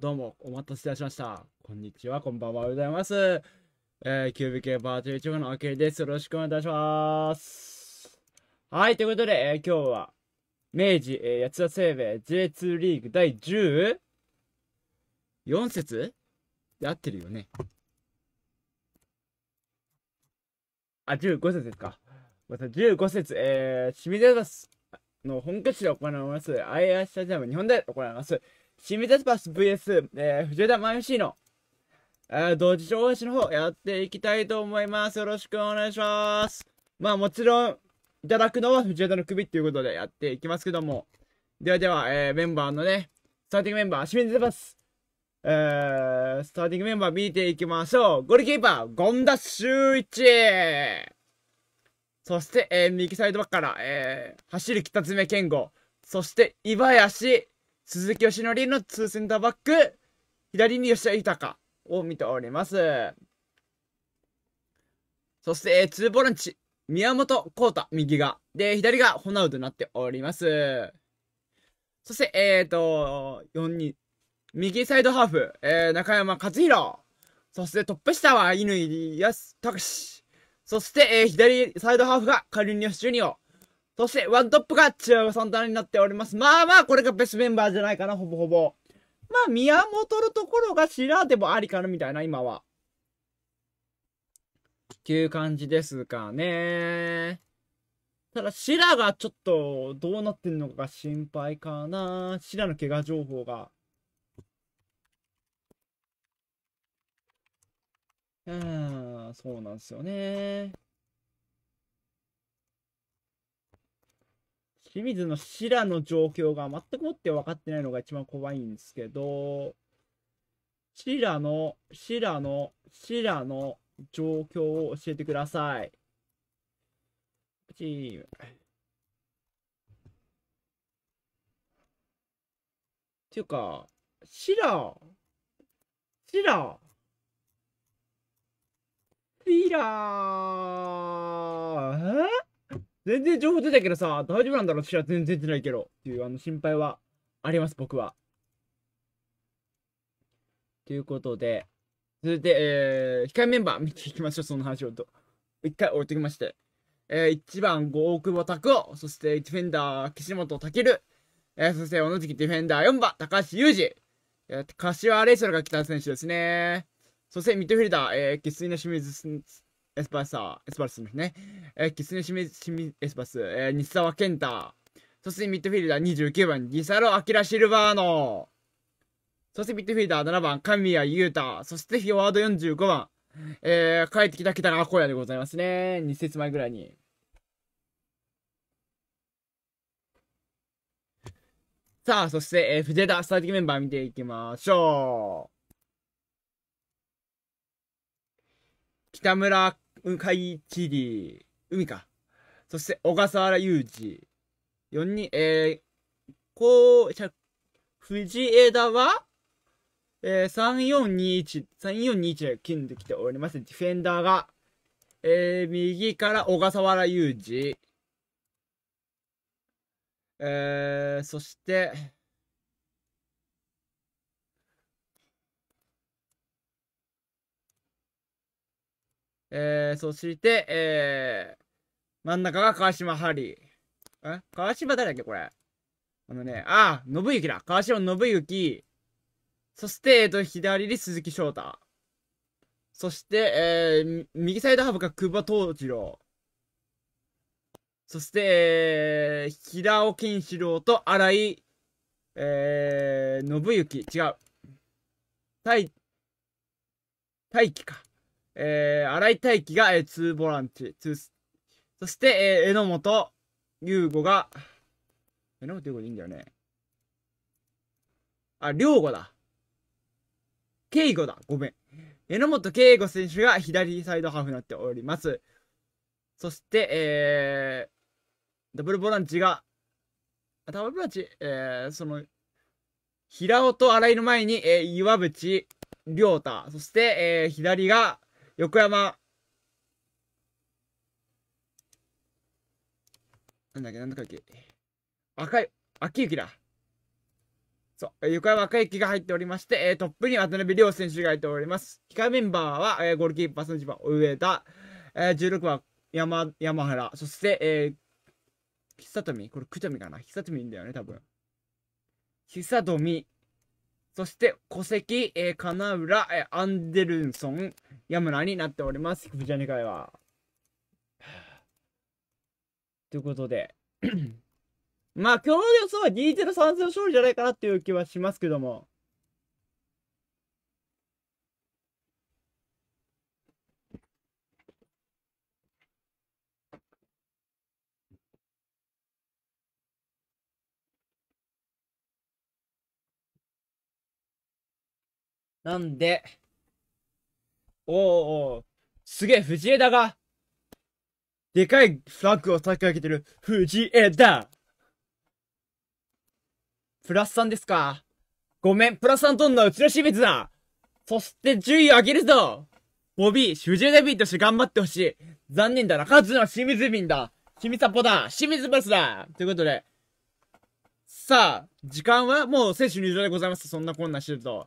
どうもお待たせいたしました。こんにちは、こんばんは、おはようございます。えー、キュービケーバーとい11号のあけです。よろしくお願いいたします。はい、ということで、えー、今日は、明治、えー、八田生命 J2 リーグ第14節で合ってるよね。あ、15節ですか。また15節、えー、清水の本拠地で行われます。ア IR スタジアム日本で行われます。清水パス VS、えー、藤枝 MC の、えー、同時和しの方やっていきたいと思います。よろしくお願いします。まあもちろん、いただくのは藤枝の首っていうことでやっていきますけども。ではでは、えー、メンバーのね、スターティングメンバー、清水パス。えー、スターティングメンバー見ていきましょう。ゴールキーパー、権田修一。そして、えー、右サイドバックから、えー、走る北爪健吾。そして、岩林。鈴木よしのりの2センターバック、左に吉田豊を見ております。そして、2ボランチ、宮本幸太、右が。で、左がホナウドになっております。そして、えーと、4人、右サイドハーフ、えー、中山勝弘。そして、トップ下は乾康隆。そして、えー、左サイドハーフがカルニオス・ジュニオ。そして、ワントップが中和さんとになっております。まあまあ、これがベストメンバーじゃないかな、ほぼほぼ。まあ、宮本のところが白でもありかな、みたいな、今は。っていう感じですかね。ただ、シラがちょっとどうなってんのかが心配かな。シラの怪我情報が。うん、そうなんですよね。清水の白の状況が全くもって分かってないのが一番怖いんですけど、白の、白の、白の状況を教えてください。チーム。ていうか、白白白ラー全然情報出たけどさ、大丈夫なんだろう私は全然出てないけど。っていう、あの、心配はあります、僕は。ということで、続いて、えー、控えメンバー見ていきましょう、その話をと。一回置いてきまして。えー、1番、大久保拓夫。そして、ディフェンダー、岸本健。えー、そして、同じくディフェンダー4番、高橋祐二。えー、柏レイソルが来た選手ですね。そして、ミッドフィルダー、えー、水の清水エスパーサー、エスパルスですね。えー、キスネシミ、シミ、エスパス、えー、西沢健太。そしてミッドフィルダー29番、ギサロ・アキラ・シルバーノ。そしてミッドフィルダー7番、神谷優太。そしてフィワード45番、えー、帰ってきた北川荒野でございますね。2節前ぐらいに。さあ、そして、えー、藤枝スターティングメンバー見ていきましょう。北村うん、海地理、海か。そして、小笠原雄二。4人、えー、こう、ゃ藤枝は、えー、3421で組んできております。ディフェンダーが、えー、右から小笠原雄二。えー、そして、えー、そして、えー、真ん中が川島ハリー。え川島誰だっけこれ。あのね、ああ、信行だ。川島信行。そして、えっ、ー、と、左に鈴木翔太。そして、えー、右サイドハーブが久保藤次郎。そして、えー、平尾健志郎と荒井、えー、信行。違う。大、大輝か。えー、新井大輝が、えー、2ボランチ、そして、えー、榎本優吾が、榎本優吾でいいんだよね。あ、良吾だ。敬吾だ。ごめん。榎本敬吾選手が左サイドハーフになっております。そして、えー、ダブルボランチが、ダブルボランチ、えー、その、平尾と新井の前に、えー、岩渕良太、そして、えー、左が、横山。なんだっけ、なんだっけ赤い、秋雪だ。そう、横山赤雪が入っておりまして、えトップに渡辺亮選手が入っております。控えメンバーは、えゴールキーパーの0番、上田、えー、16番、山、山原、そして、えー、久富、これ、久富かな久富いいんだよね、多分。久富、そして、戸籍、えー、金浦、えー、アンデルソン、ヤムラになっております。菊池は。ということで。まあ、今日の予想は2-0、3-0勝利じゃないかなっていう気はしますけども。なんで、おおおすげえ、藤枝が、でかいフラッグを叩き上げてる、藤枝プラス3ですか。ごめん、プラス3取んのはうちの清水だそして順位を上げるぞボビー、主従デビーとして頑張ってほしい。残念だな。勝つのは清水便だ。清水サポだ。清水バスだ。ということで。さあ、時間はもう選手入場でございます。そんなこんなしてると。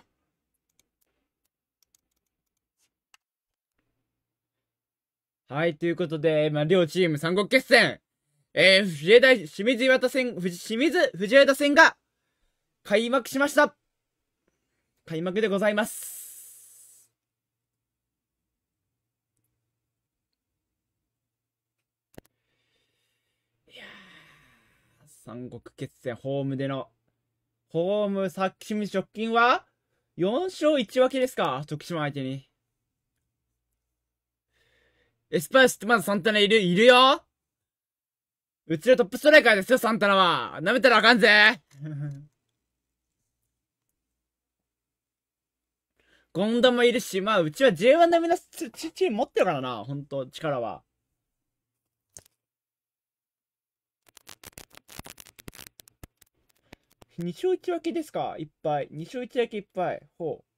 はい、ということで、まあ、両チーム三国決戦えー、藤枝、清水岩田戦、藤、清水、藤枝戦が、開幕しました開幕でございます。いや三国決戦、ホームでの、ホーム、さっき、直近は、4勝1分けですか、徳島相手に。エスパイスってまだサンタナいる、いるようちのトップストライカーですよ、サンタナは。舐めたらあかんぜ。ゴンダもいるし、まあ、うちは J1 並みのチーム持ってるからな、ほんと、力は。2勝1分けですかいっぱい。2勝1分けいっぱい。ほう。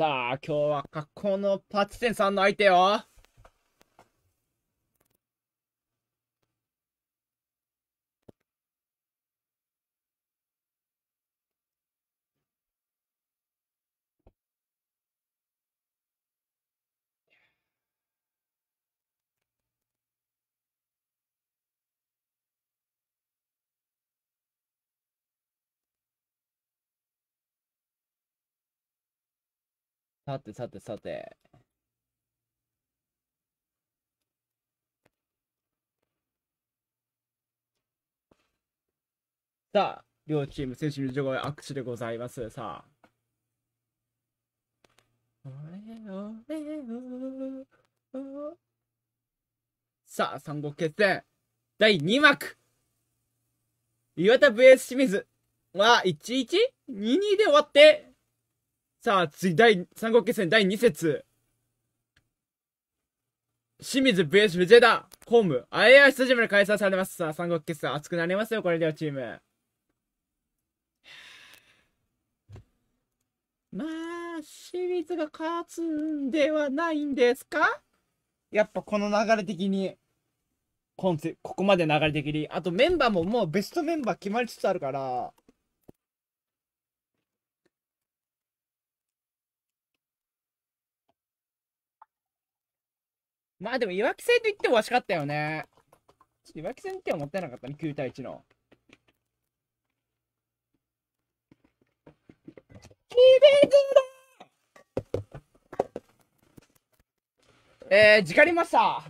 さあ、今日は学校のパチセンさんの相手よ。さてさてさて。さあ、両チーム選手情報は握手でございます。さあ。さあ、三国決戦、第2幕岩田 VS 清水は 1-1?2-2 で終わって、さあ、次、第、三国決戦第2節。清水 VS 藤ダ、ホーム、アイアイスタジアムで開催されます。さあ、三国決戦熱くなりますよ、これではチーム。まあ、清水が勝つんではないんですかやっぱこの流れ的に、コンセ、ここまで流れ的に。あとメンバーももうベストメンバー決まりつつあるから、まあでも、いわき戦と言っても惜しかったよね。ちょっといわき戦ってはもったいなかったね、9対1の。キビズだえー、時間ありました。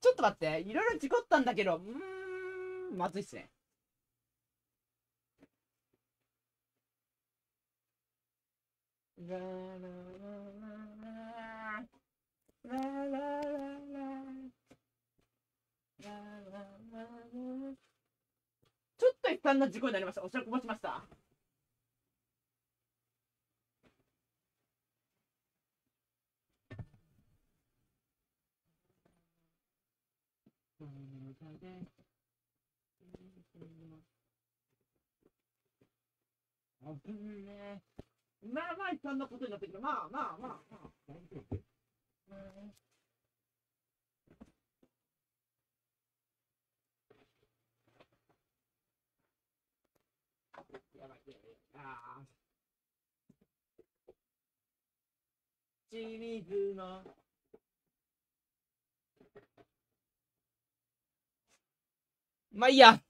ちょっと待って、いろいろ事故ったんだけど、うーん、まずいっすね。ララララララララララちょっと悲惨な事故になりましたおしゃこぼしました危ねえ。まあまあなことになってきた。まあまあまあまあ。うん、やばい、やばい。清水の。まあいいや。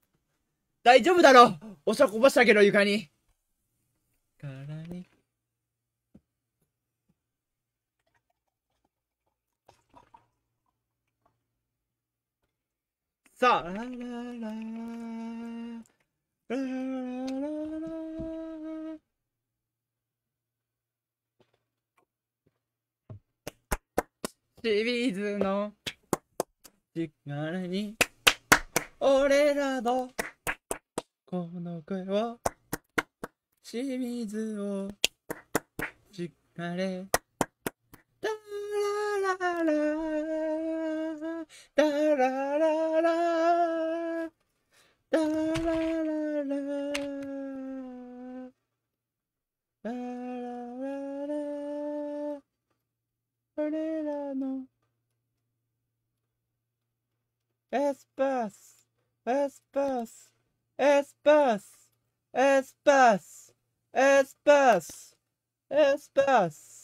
大丈夫だろう。おしゃこぼしたけど床に。からさあ、ララララララシリーズの力に俺らのこの声を清水を力ララララ Da da da da. Da da da da. Da da da da. da da da da Es bus. Es bus. Es bus. Es bus. Es bus. Es bus.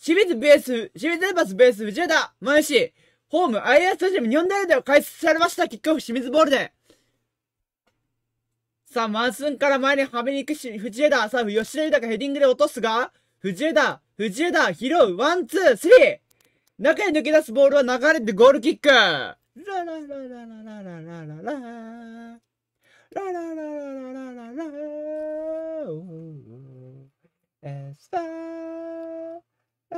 清水ベース、清水バスベース藤枝、前市、ホーム、アイアスタジアム日本大で開設されました。キックオフ清水ボールで。さあ、マンスンから前にはめに行くし、藤枝、さあ、吉田豊ヘディングで落とすが、藤枝、藤枝、拾う、ワン、ツー、スリー中に抜け出すボールは流れてゴールキックラララララララララララララララララエスパース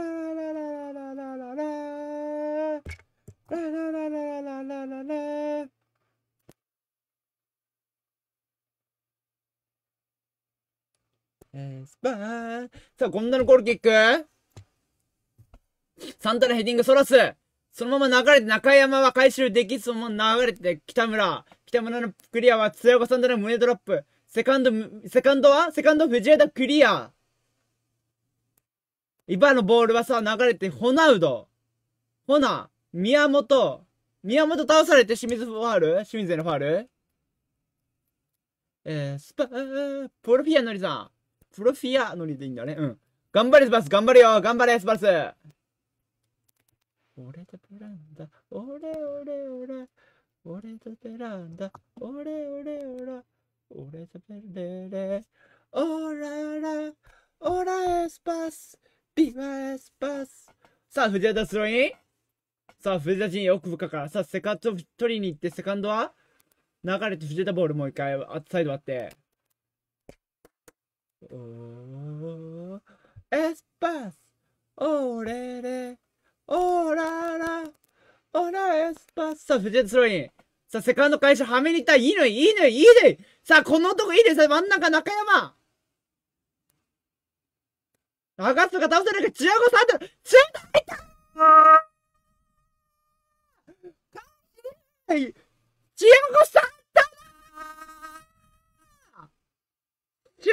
パーさあ、こんなのゴールキックサンタナヘディングそらすそのまま流れて中山は回収できそのまま流れて北村。北村のクリアは津山サンタナ胸ドロップ。セカンド、セカンドはセカンド藤枝クリア。今のボールはさ、流れて、ホナウド。ほな、宮本。宮本倒されて清水ファール清水へのファールえー、スパー、プロフィアノリさん。プロフィアノリでいいんだね。うん。頑張れ、スパス。頑張れよ。頑張れ、スパス。俺とベランダ。俺、俺、俺。俺とベランダ。俺、俺、俺。俺とベレレ。オーララ。オーラエスパス。スパス。さあ、藤枝スローイン。さあ、藤枝陣奥深から。さあ、セカンド取りに行って、セカンドは流れて藤枝ボールもう一回、アサイド割って。おエスパス。おーれれ。おーらら。おらエスパス。さあ、藤枝スローイン。さあ、セカンド開始、はめにいった。いいのいい、いいのいい、いいのい。さあ、この男いいです。真ん中、中山。す楚が倒せないか、千代子さんだ千代子さんだ千代子さんだチュビ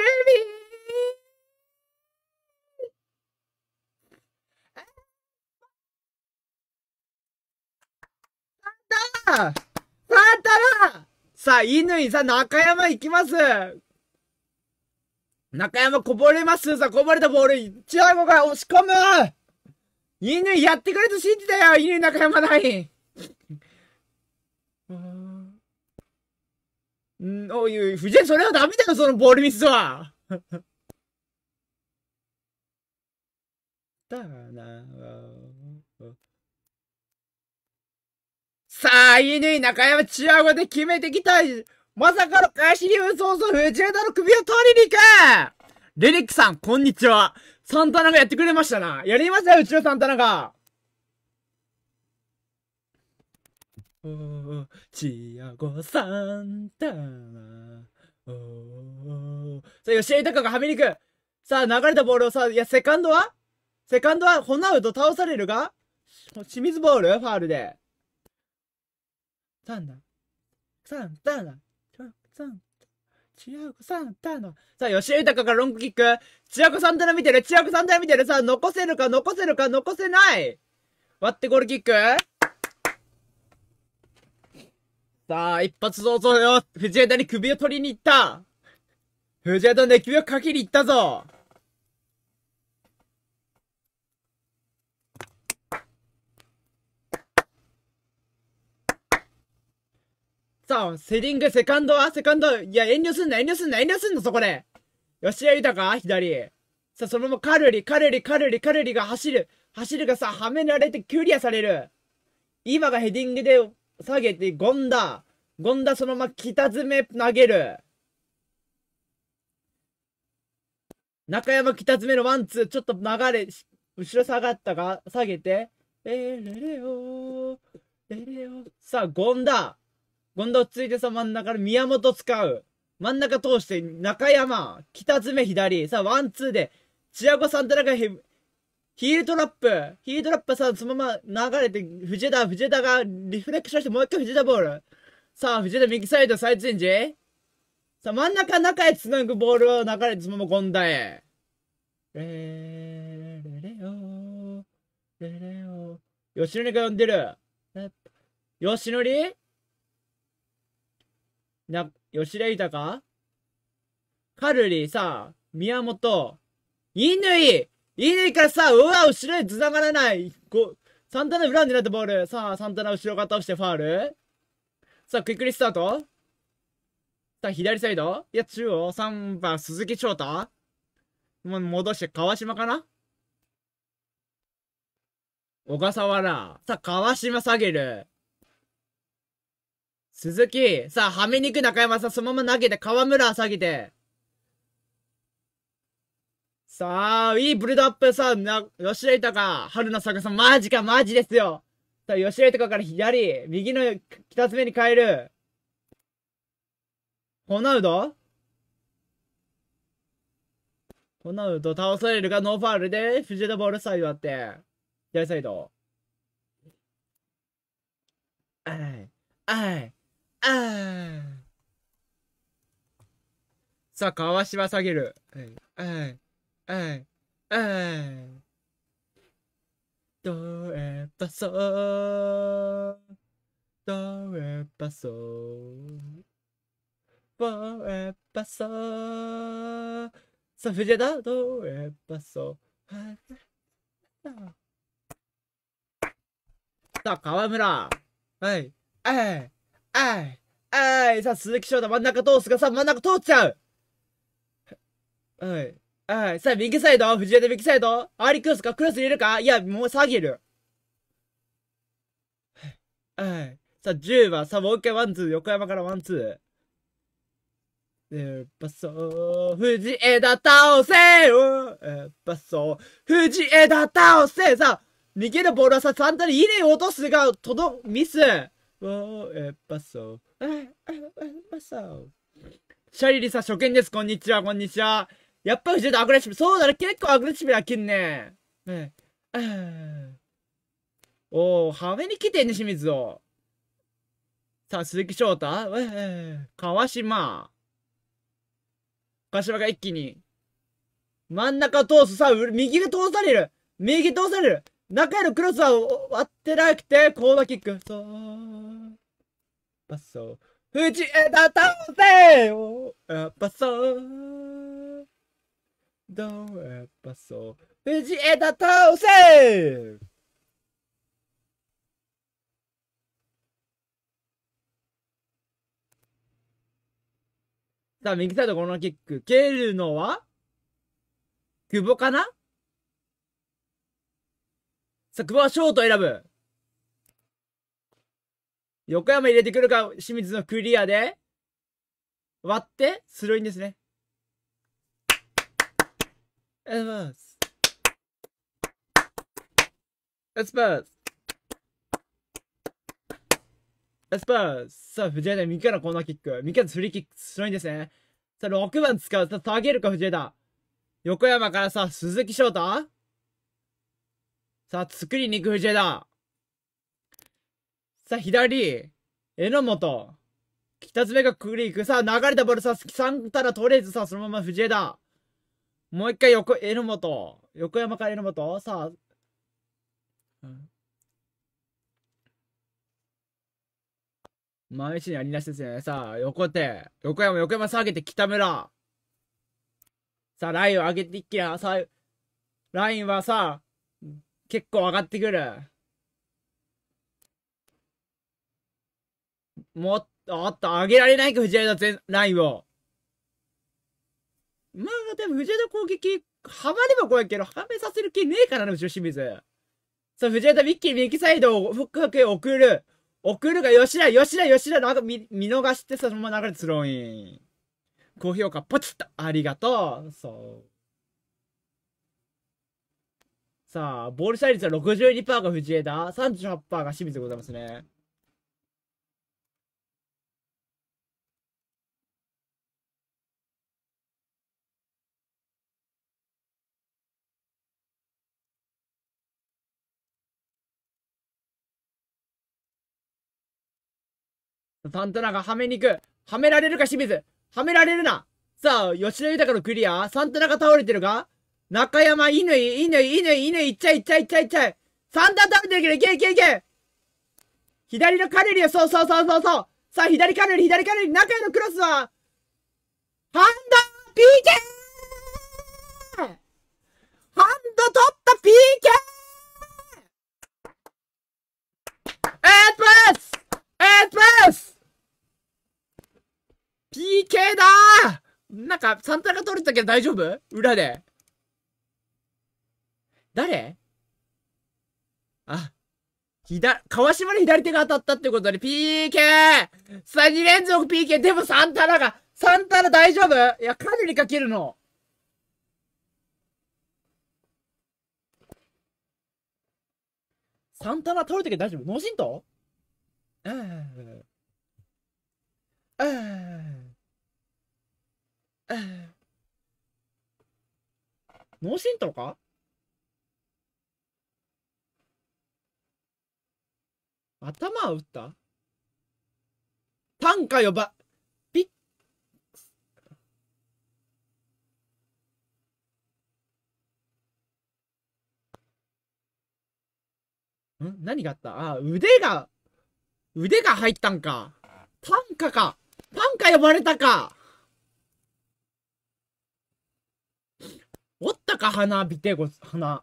ーサンタサンタさあ、乾さん中山行きます中山こぼれますさ、こぼれたボール、チアゴが押し込む犬やってくれと信じたよ犬中山ないんおい、藤井、それはダメだよ、そのボールミスはだなさあ、乾、中山、チアゴで決めてきたまさかの返し流ソース藤枝の首を取りに行くレリックさん、こんにちは。サンタナがやってくれましたな。やりましたよ、うちのサンタナが。おチアゴサンタナ。おさあ、吉井隆がはみに行く。さあ、流れたボールをさ、いや、セカンドはセカンドは、ホナウド倒されるが清水ボールファールで。サンダ。サンタナ。さん、ちやこさんたの。さあ、吉井豊がロングキック。ちやこさんたの見てる、ちやこさんたの見てる。さあ、残せるか、残せるか、残せない。割ってゴールキック。さあ、一発どうぞよ。藤枝に首を取りに行った。藤枝で首をかきに行ったぞ。さあ、セリング、セカンドはセカンド。いや、遠慮すんな、遠慮すんな、遠慮すんな、そこで。吉田豊左。さあ、そのままカルリ、カルリ、カルリ、カルリが走る。走るがさ、はめられてキュリアされる。今がヘディングで下げて、ゴンダ。ゴンダそのまま北詰め投げる。中山北詰めのワンツー、ちょっと流れ、後ろ下がったが、下げて。えー、レレオー、レレオー。さあ、ゴンダ。今度ついてさ、真ん中で宮本使う。真ん中通して、中山、北爪左。さあ、ワンツーで、チアゴサンタナがヒールトラップ。ヒールトラップさ、そのまま流れて、藤田、藤田がリフレクションして、もう一回藤田ボール。さあ、藤田右サイド、サイズチェンジ。さあ、真ん中、中へ繋ぐボールを流れて、そのまま権田へ。レレレオレレオ吉典が呼んでる。吉典な、吉田豊カルリ、ーさ、宮本、イイイヌヌイからさ、うわ、後ろへ繋がらない。ごサンタナ裏ランなったボール。さあ、サンタナ後ろから倒してファール。さあ、クイックリスタート。さあ、左サイド。いや、中央。3番、鈴木翔太。もう戻して、川島かな小笠原。さあ、川島下げる。鈴木、さあ、はみ肉中山さん、そのまま投げて、河村下げて。さあ、いいブルドアップさ、あ、な、吉田豊、春の坂さん、マジか、マジですよ。さあ、吉田豊から左、右の二つ目に変える。ホナウドホナウド倒されるが、ノーファールで、藤田ボールサイドあって、左サイド。あい、あい。あさあ、川島下げる。はい、えい、はい、はええレそソー。ええパそー。ドえパソー。さあ、藤枝ドえパソー。さあ、川村。はい、えい。あい、あい、さあ、鈴木翔太真ん中通すがさ、真ん中通っちゃうはい、はい、さあ、右サイド藤枝右サイドアリクロスかクロス入れるかいや、もう下げる。はい。さあ、10番、さあ、もう一回ワンツー、横山からワンツー。やっぱそう、藤枝倒せよやっぱそう、藤枝倒せさあ、逃げるボールはさ、サンタに入れ落とすが、とど、ミスおー、えっぱそう。あ、あ、えっぱそう。シャリリさ、初見です。こんにちは、こんにちは。やっぱりちょっとアグレッシブ。そうだね、結構アグレッシブやきんね。ねえ。おー、はめに来てんね、清水を。さあ、鈴木翔太えー、川島。柏が一気に。真ん中通す。さあ、右が通される。右通される。中へのクロスは割ってなくて、コーナーキック。そう。ぱそう藤枝倒せよやっぱそうどうやっぱそう藤枝倒せさあ、右サイドこのキック。蹴るのは久保かなさあ、久保はショート選ぶ。横山入れてくるか、清水のクリアで、割って、スローインですね。エスパース。エスパース。エスパース。さあ、藤枝、右からコーナーキック。右からフリーキック、スローインですね。さあ、6番使う。さあ、下げるか、藤枝。横山からさ、鈴木翔太さあ、作りに行く藤枝。さあ、左、榎本、北爪がクリーク。さあ、流れたボールさ、サンタり取れずさ、そのまま藤枝。もう一回横、榎本。横山から榎本。さあ、うん。真後にありなしですね。さあ、横手。横山、横山下げて北村。さあ、ラインを上げていっきな。さあ、ラインはさ、結構上がってくる。もっと、あっと、上げられないか、藤枝全、ラインを。まあ、でも藤枝攻撃、はまれば怖いけど、はめさせる気ねえからな、後ろ清水。そう、藤枝一気に右サイドをフックフックへ送る。送るが吉田、吉田、吉田、の後、見、見逃してそのまま流れスローイン。高評価、ポチッと、ありがとう。そう。さあ、ボール射率は62%が藤枝、38%が清水でございますね。サンタナがはめに行く。はめられるか、清水。はめられるな。さあ、吉野豊のクリア。サンタナが倒れてるか中山、犬、犬、犬、犬、いっちゃいっちゃいっちゃいっちゃい。サンタ食べてるけど、いけいけいけ。左のカネリよ、そうそうそうそうそう。さあ、左カネリ、左カネリ、中山のクロスは、ハンド !PK! ハンド取った PK! エープスエープス PK だーなんか、サンタナが取れたけど大丈夫裏で。誰あ、左、川島の左手が当たったってことで PK!2 連続 PK! でもサンタナが、サンタナ大丈夫いや、彼にかけるの。サンタナ取るとき大丈夫脳震盪うん。うん。脳震盪か頭打った短歌呼ばピッん何があったあ、腕が、腕が入ったんか。短歌か。短歌呼ばれたか。おったか、花火でご、花。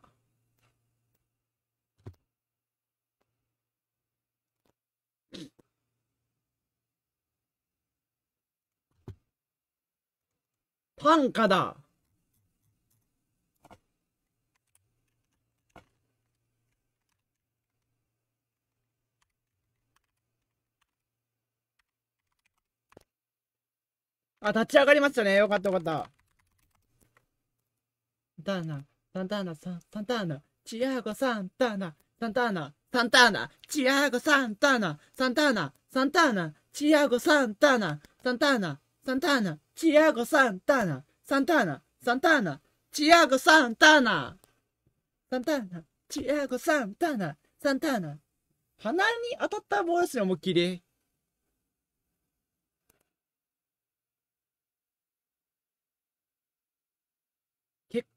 パンカだ。あ、立ち上がりましたね。よかったよかった。ターナ、サンターナ、サンターナ、チアゴ・サンターナ、サンターナ、サンターナ、チアゴ・サンターナ、サンターナ、サンターナ、チアゴ・サンターナ、サンターナ、サンターナ、チアゴ・サンターナ、サンターナ、サンターナ、チアゴ・サンターナ、サンターナ、チアゴ・サンターナ、サンターナ。鼻に当たったボですね、思いっきり。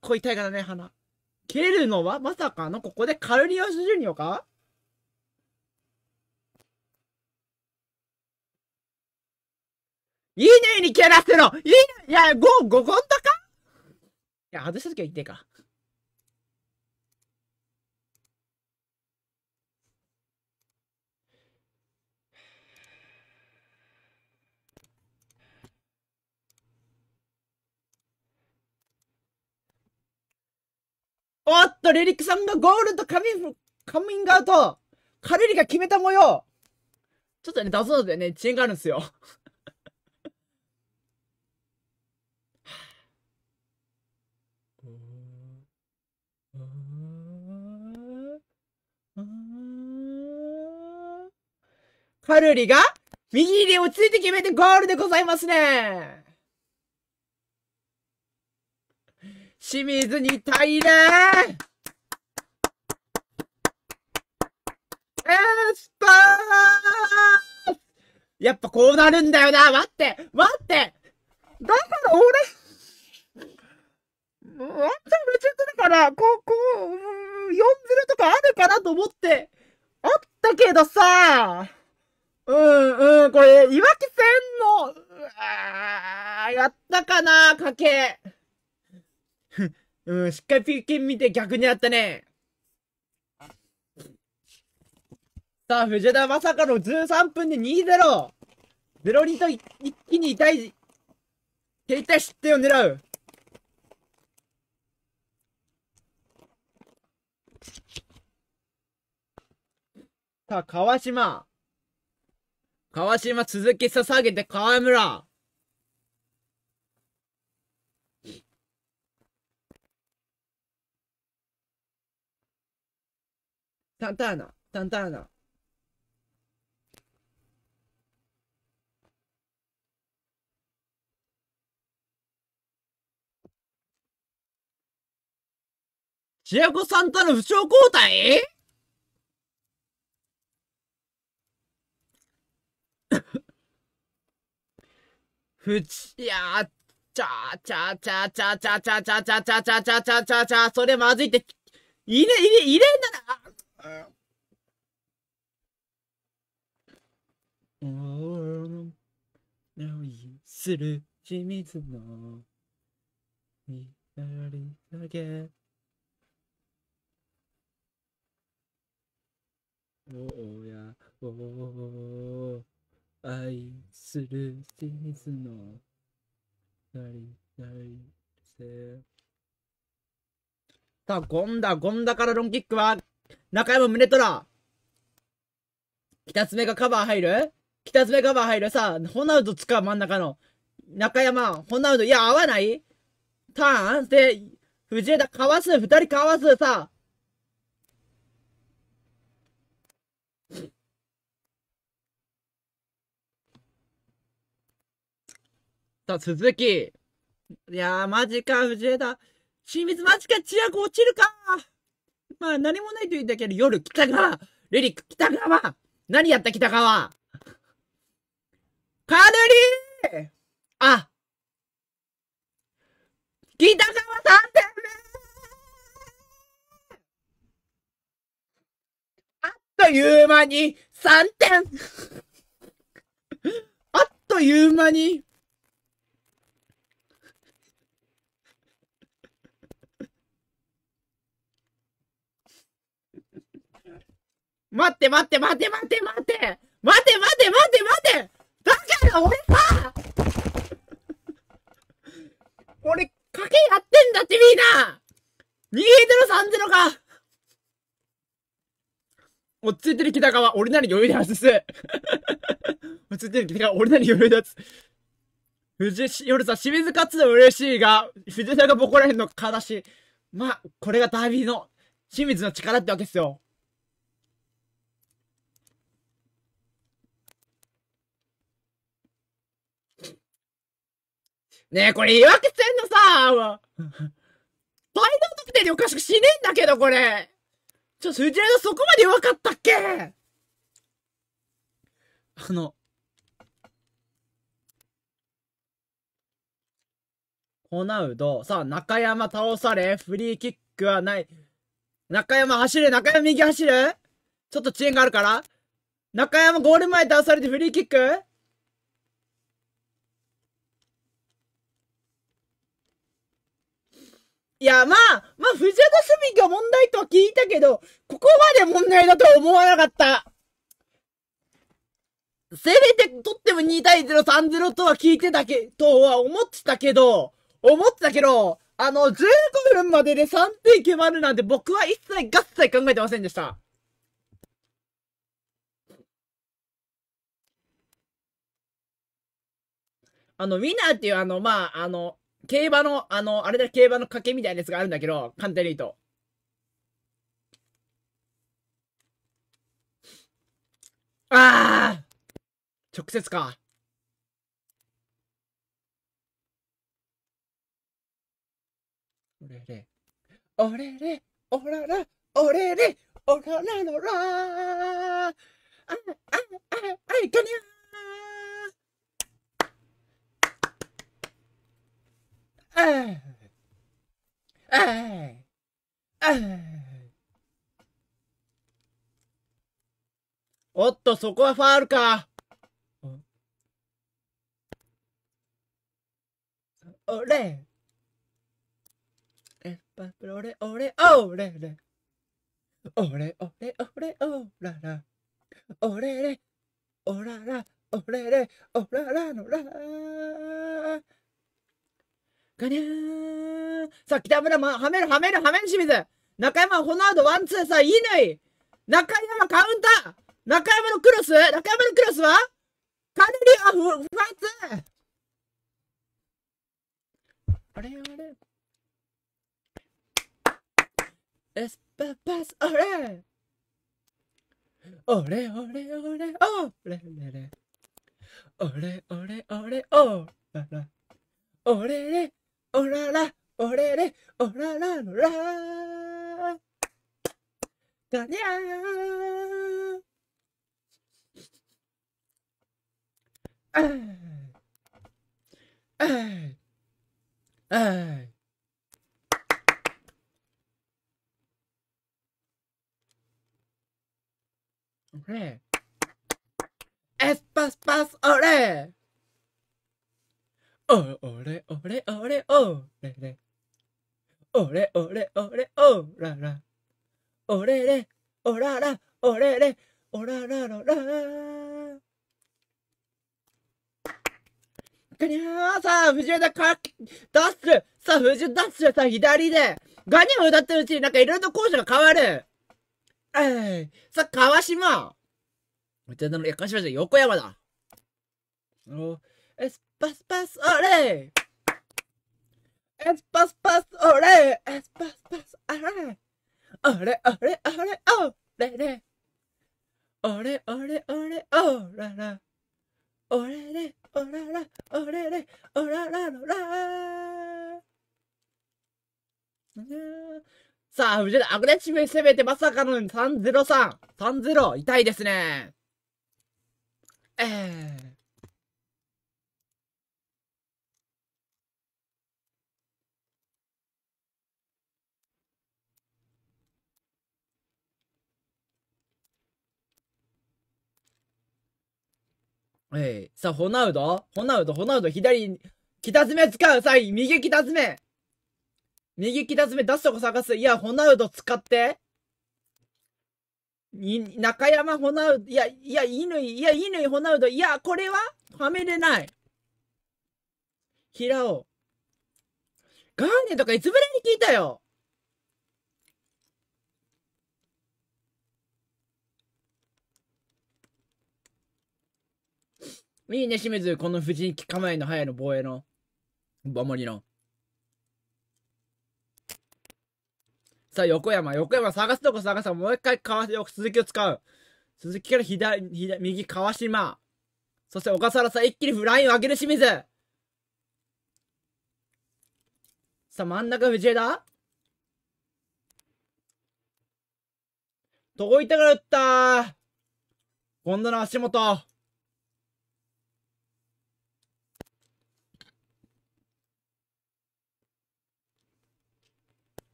こ痛いからね、鼻。蹴るのはまさかのここでカルリオス・ジュニオかいい乾に蹴らせろ乾いや、ご、ご、ごんとかいや、外した時は痛いか。おっと、レリックさんがゴールドカミカミングアウトカルリが決めた模様ちょっとね、出そうでね、遅延があるんですよ。カルリが右に落ち着いて決めてゴールでございますね清水に対ねエスパーやっぱこうなるんだよな待って待ってだから俺ワっちゃン打ちするから、ここ、4-0とかあるかなと思って、あったけどさ、うんうん、これ、いわき戦の、あやったかな、家け。うん、しっかりピッキン見て逆にやったね。さあ、藤田まさかの13分で 2-0!0-2 と一気に痛い、携帯失点を狙う。さあ、川島。川島続き捧げて川村。タンターナ、タンターナ。t a n a ンタの a g 負傷交代 ふち、いやー、ちゃーちゃーちゃーちゃーちゃーちゃーちゃーちゃーちゃーちゃーちゃーちゃーちゃーちゃーそれまずいって、いれ、いれ、入れんなら、する清水の見らりだけおやを愛する清水のなりなりせたあんだはんだからロンキックは中山宗虎北爪がカバー入る北爪カバー入るさあ、ホナウド使う真ん中の。中山、ホナウド、いや、合わないターンで、藤枝かわす二人かわすさあ。さあ、鈴木。いやー、マジか、藤枝。清水マジか、千秋落ちるかまあ、何もないと言うんだけど、夜、北川レリック、北川何やった北川カヌリーあ北川さんだあっという間に3点あっという間に待って待って待って待って待って待って待って待って待ってだから俺さ俺、賭けやってんだってみんな !2-0-3-0 か落ち着いてる北川、俺なり余裕で外す落ち着いてる北川、俺なり余裕で外す。藤し、夜さ、清水勝つの嬉しいが、藤井さんがボコらへんの悲しい。まあ、これがダービーの、清水の力ってわけっすよ。ねえ、これ言い訳せんのさ、イ態トプテでおかしくしねえんだけど、これ。ちょ、藤枝そこまで弱かったっけあの、ホナウド、さあ、中山倒され、フリーキックはない。中山走る、中山右走るちょっと遅延があるから中山ゴール前倒されてフリーキックいや、まあ、まあ、藤子すみが問題とは聞いたけど、ここまで問題だとは思わなかった。せめて取っても2対0、3-0とは聞いてたけ、とは思ってたけど、思ってたけど、あの、15分までで3点決まるなんて僕は一切合切考えてませんでした。あの、ウィナーっていうあの、まあ、あの、競馬の、あの、あれだ、競馬の賭けみたいなやつがあるんだけど、簡単に言うと。ああ直接か。おれれ。おれれ、おらら、おれれ、おららのらー。あ、あ、あ、あ、いかにゃー。おっと、そこはファールか。おれエパプロレオレオレレオレオレオレオララオレレオララオレレオララのラガニャーさあ、北村、も、はめる、はめる、はめる、清水。中山、ホナード、ワン、ツー、さあ、乾中山、カウンター。中山のクロス中山のクロスはカネリアフ、ファイツあれあれエスパパス、あれ俺れ俺れ俺俺俺俺俺俺俺 oh la la, oh re la la, no la. Da da. Ay. Ay. pas pas おれおれおれおれれ。おれおれおれおらら。おれれおららおれれおらららら。くにゃーさあ、藤枝か、ダッシュさあ、藤枝ダッシュさあ、左でガニを歌ってるうちになんかいろいろと校舎が変わるえい、さあ、川島藤枝の、いや、川島じゃ横山だお、エスパスパスオレエスパスパスオレエスパスパスオレオレオレオレオレレオレオレオレオララオレレオララオレレオララロラさあ、藤田、アグレッシブに攻めてまさかの303。30、痛いですね。ええーええさあ、ホナウドホナウド、ホナウド、左、北爪使うさあ、右北爪右北爪出すとこ探す。いや、ホナウド使って。に、中山ホナウド、いや、いや、犬、いや、犬、ホナウド、いや、これははめれない。平尾。ガーネとかいつぶりに聞いたよいいね、清水。この藤井構えの早いの防衛の。守りの。さあ、横山。横山探すとこ探す。もう一回かわ鈴木を使う。鈴木から左、左、右、川島。そして岡笠原さん、一気にフラインを上げる清水。さあ、真ん中藤枝どこ行ったから打った今度の足元。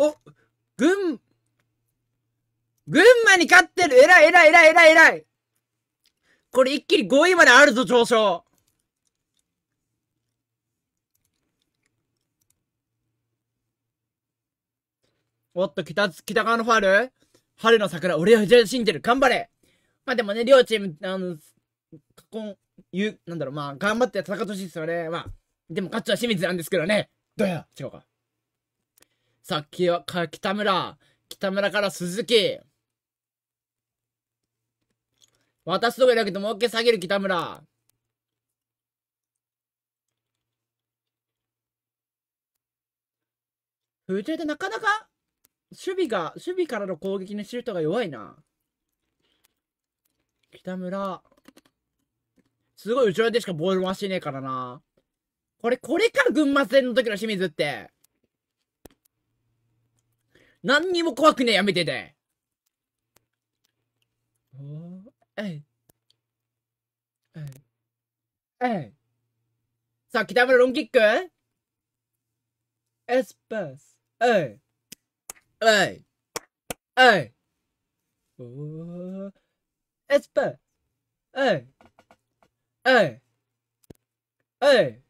お、ぐん、群馬に勝ってる偉い偉い偉い偉い偉いこれ一気に5位まであるぞ、上昇おっと、北、北側のファール春の桜、俺は信じる頑張れまあでもね、両チーム、あの、言、言う、なんだろう、まあ、頑張って戦ってほしいですよね。まあ、でも勝つは清水なんですけどね。どうや違うか。さっきは、北村。北村から鈴木。渡すとこだけど、もう一回下げる北村。普通でなかなか、守備が、守備からの攻撃のシュートが弱いな。北村。すごい後ろでしかボール回してねえからな。これ、これか、ら群馬戦の時の清水って。何にも怖くねえ、やめてて。えええさあ、北村ロンキックエスパース。えい。えい。えい。おエスパース。えい。えい。えい。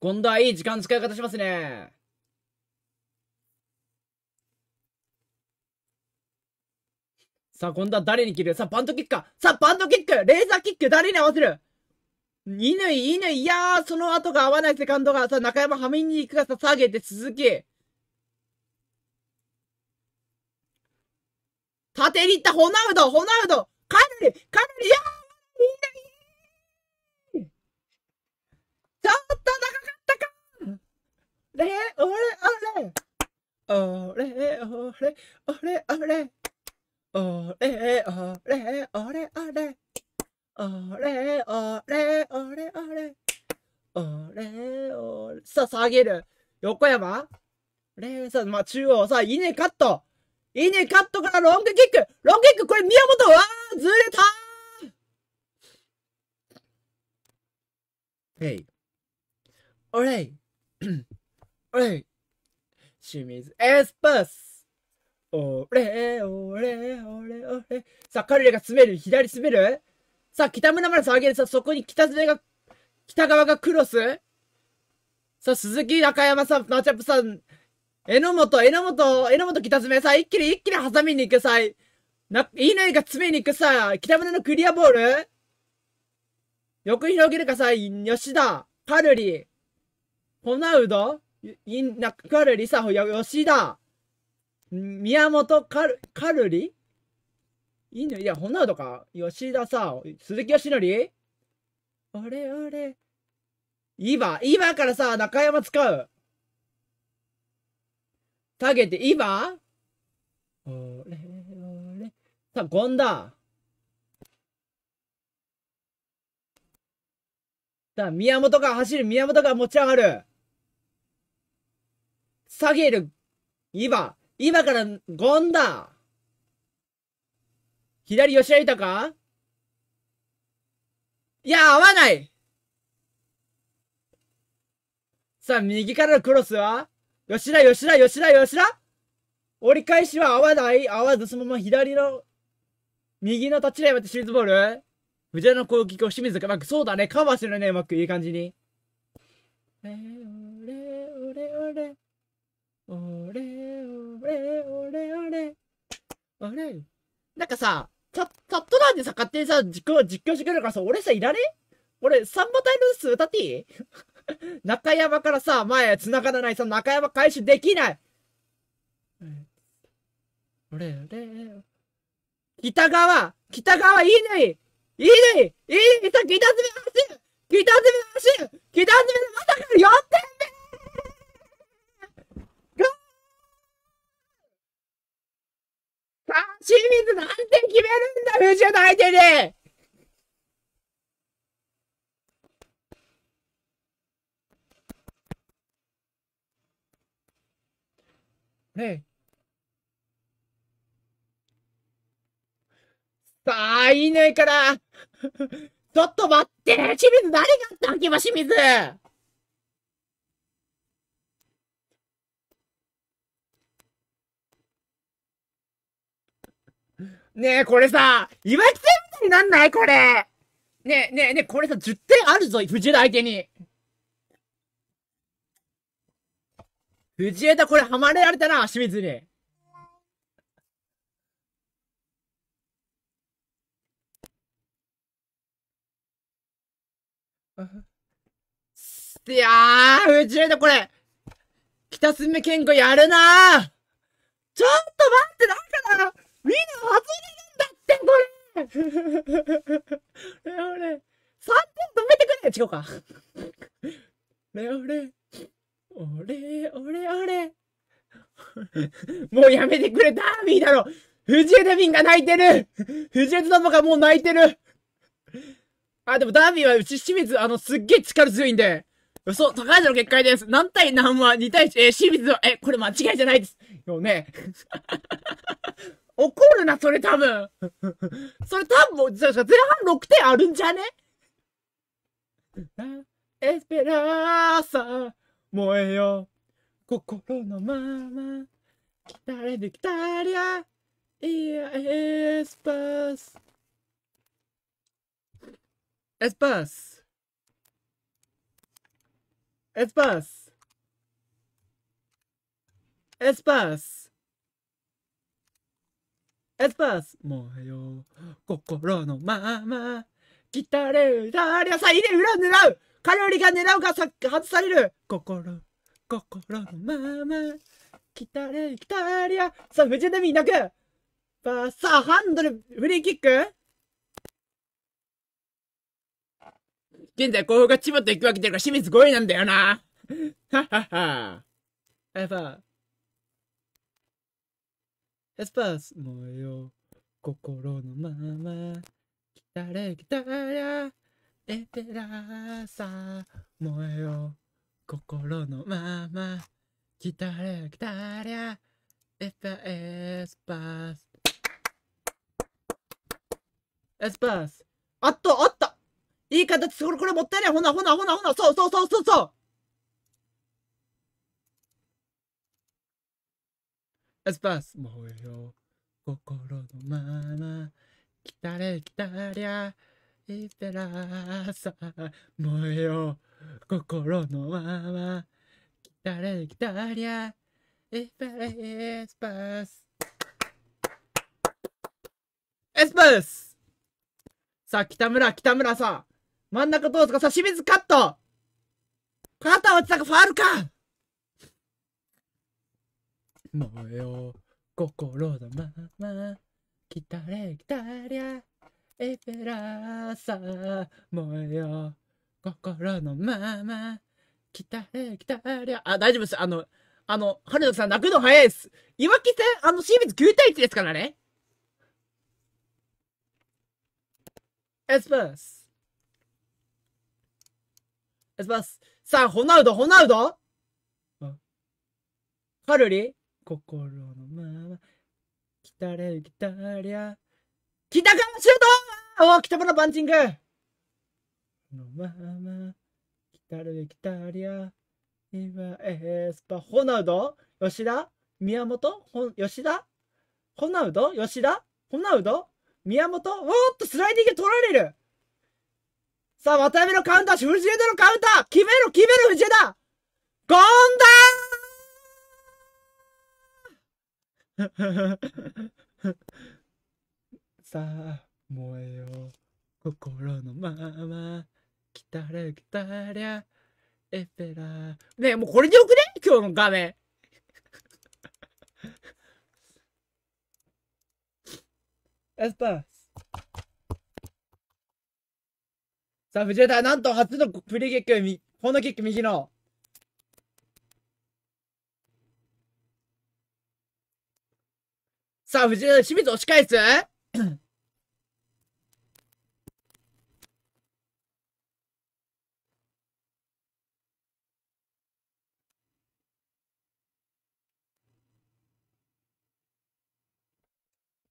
今度はいい時間使い方しますね。さあ、今度は誰に切るさあ、バントキックかさあ、バントキックレーザーキック誰に合わせるい犬いやー、その後が合わないセカンドが、さあ、中山はみに行くかさあ、下げて鈴木。縦に行った、ホナウド、ホナウドカルリ、カルリ、いやーみんな、ちょっとだれおれおれおれおれおれおれおれおれおれおれおれおれおれおれおれさあ下げる横山レーさん、まあ、中央さ、イネカット稲カットからロングキックロングキックこれ宮本わーずれたーへいおれい俺清水エスパス俺俺俺俺オレオさあ、彼らが詰める左詰めるさあ、北村村さん上げるさあ、そこに北詰が、北側がクロスさあ、鈴木中山さん、マチャップさん、榎本、榎本、榎本北詰さあ、一気に一気に挟みに行くさあ、な、いいねが詰めに行くさあ、北村のクリアボールよく広げるかさあ、吉田、カルリ、ホナウドいな、かるりさほ、よ、吉田。宮本かる、かるりいいのいや、ほんウとか。吉田さほ、鈴木よしのりあれあれ。イバ、イバからさ、中山使う。タゲて、イバおれあれ。さ、分、ゴンだ。だ、宮本が走る、宮本が持ち上がる。下げる。今、今から、ゴンだ左吉田豊いや、合わないさあ、右からのクロスは吉田、吉田、吉田、吉田折り返しは合わない合わず、そのまま左の、右の立ち合いまでシューズボール藤原の攻撃を清水がうまく、そうだね、カバーするね、うまく、いい感じに。え、レオレオレオレオレオレオレオレ。あれなんかさ、チャチャット欄でさ、勝手にさ、実況、実況してくれるからさ、俺さ、いられ俺、サンバタイルース歌っていい 中山からさ、前、繋がらないさ、中山回収できない俺、俺、北川北川いいねいいいねいいね北爪走る北爪走る北爪まさか4点さあ、清水何点決めるんだ、藤野相手にねさあ、いいねから、ちょっと待って清水誰があったん葉清水ねえ、これさ、岩木先生になんないこれ。ねえ、ねえ、ねえ、これさ、10点あるぞ、藤枝相手に。藤枝これはまれられたな、清水に。いやー、藤枝これ、北隅健吾やるなーちょっと待って、なんかなみんな外れるんだって、これレオレ、3点止めてくれ違うか。レオレ、オレオレオレ。もうやめてくれ、ダービーだろ藤枝ンが泣いてる藤枝様がもう泣いてるあ、でもダービーはうち清水、あの、すっげえ力強いんで。そう、高橋の結界です。何対何は2対1。えー、清水は、え、これ間違いじゃないです。よね。怒るな、それ多分。それ多分、前半6点あるんじゃねエスペラーサ、燃えよ。心のまま、誰できたりゃ、いや、エスパース。エスパース。エスパース。エスパース。エスパース燃えよ心のままギタレウダリアあ入れ裏狙うカロリーが狙うがさ外される心心のままギタレギタリアさあ無事でみなくさあハンドルフリーキック現在後方が千葉と行くわけだから清水5位なんだよなはっはっは。エスパースエスパース燃えよう心のまま来たれ来たらエペラサ。燃えよ心のまま来たれ来たらエペエスパースエスパースあっとあった言い方これこれもったいないほなほなほなほなそうそうそうそうそうアスパス燃えよ心のまま来たれ来たりゃいてらさ燃えよ心のまま来たれ来たりゃいてれエスパスエスパスさあ北村北村さ真ん中どうですかさ清水カット肩落ちたかファールか燃えよう心のまま来たれ来たりゃエペラさ燃えよう心のまま来たれ来たりゃあ大丈夫ですあのあの春田さん泣くの早いですいわき戦あのシービス9対1ですからねエスパスエスパスさあホナウドホナウドカルリ心のまま、来たれ、来たりゃ、来たかシュートお来た北のパンチングのまま、来たれ、来たりゃ、今、エスパ、ホナウド吉田宮本ほ吉田ホナウド吉田ホナウド宮本おっと、スライディング取られるさあ、渡辺のカウンター、藤枝のカウンター決めろ、決めろ、藤枝ダー さあ、燃えよう。心のまま。来たれ来たりゃ。エペラ。ねえ、もうこれでよくね今日の画面。エスパース。さあ、藤枝、なんと初のプリキック、このキック右の。さあ、藤枝、清水押し返す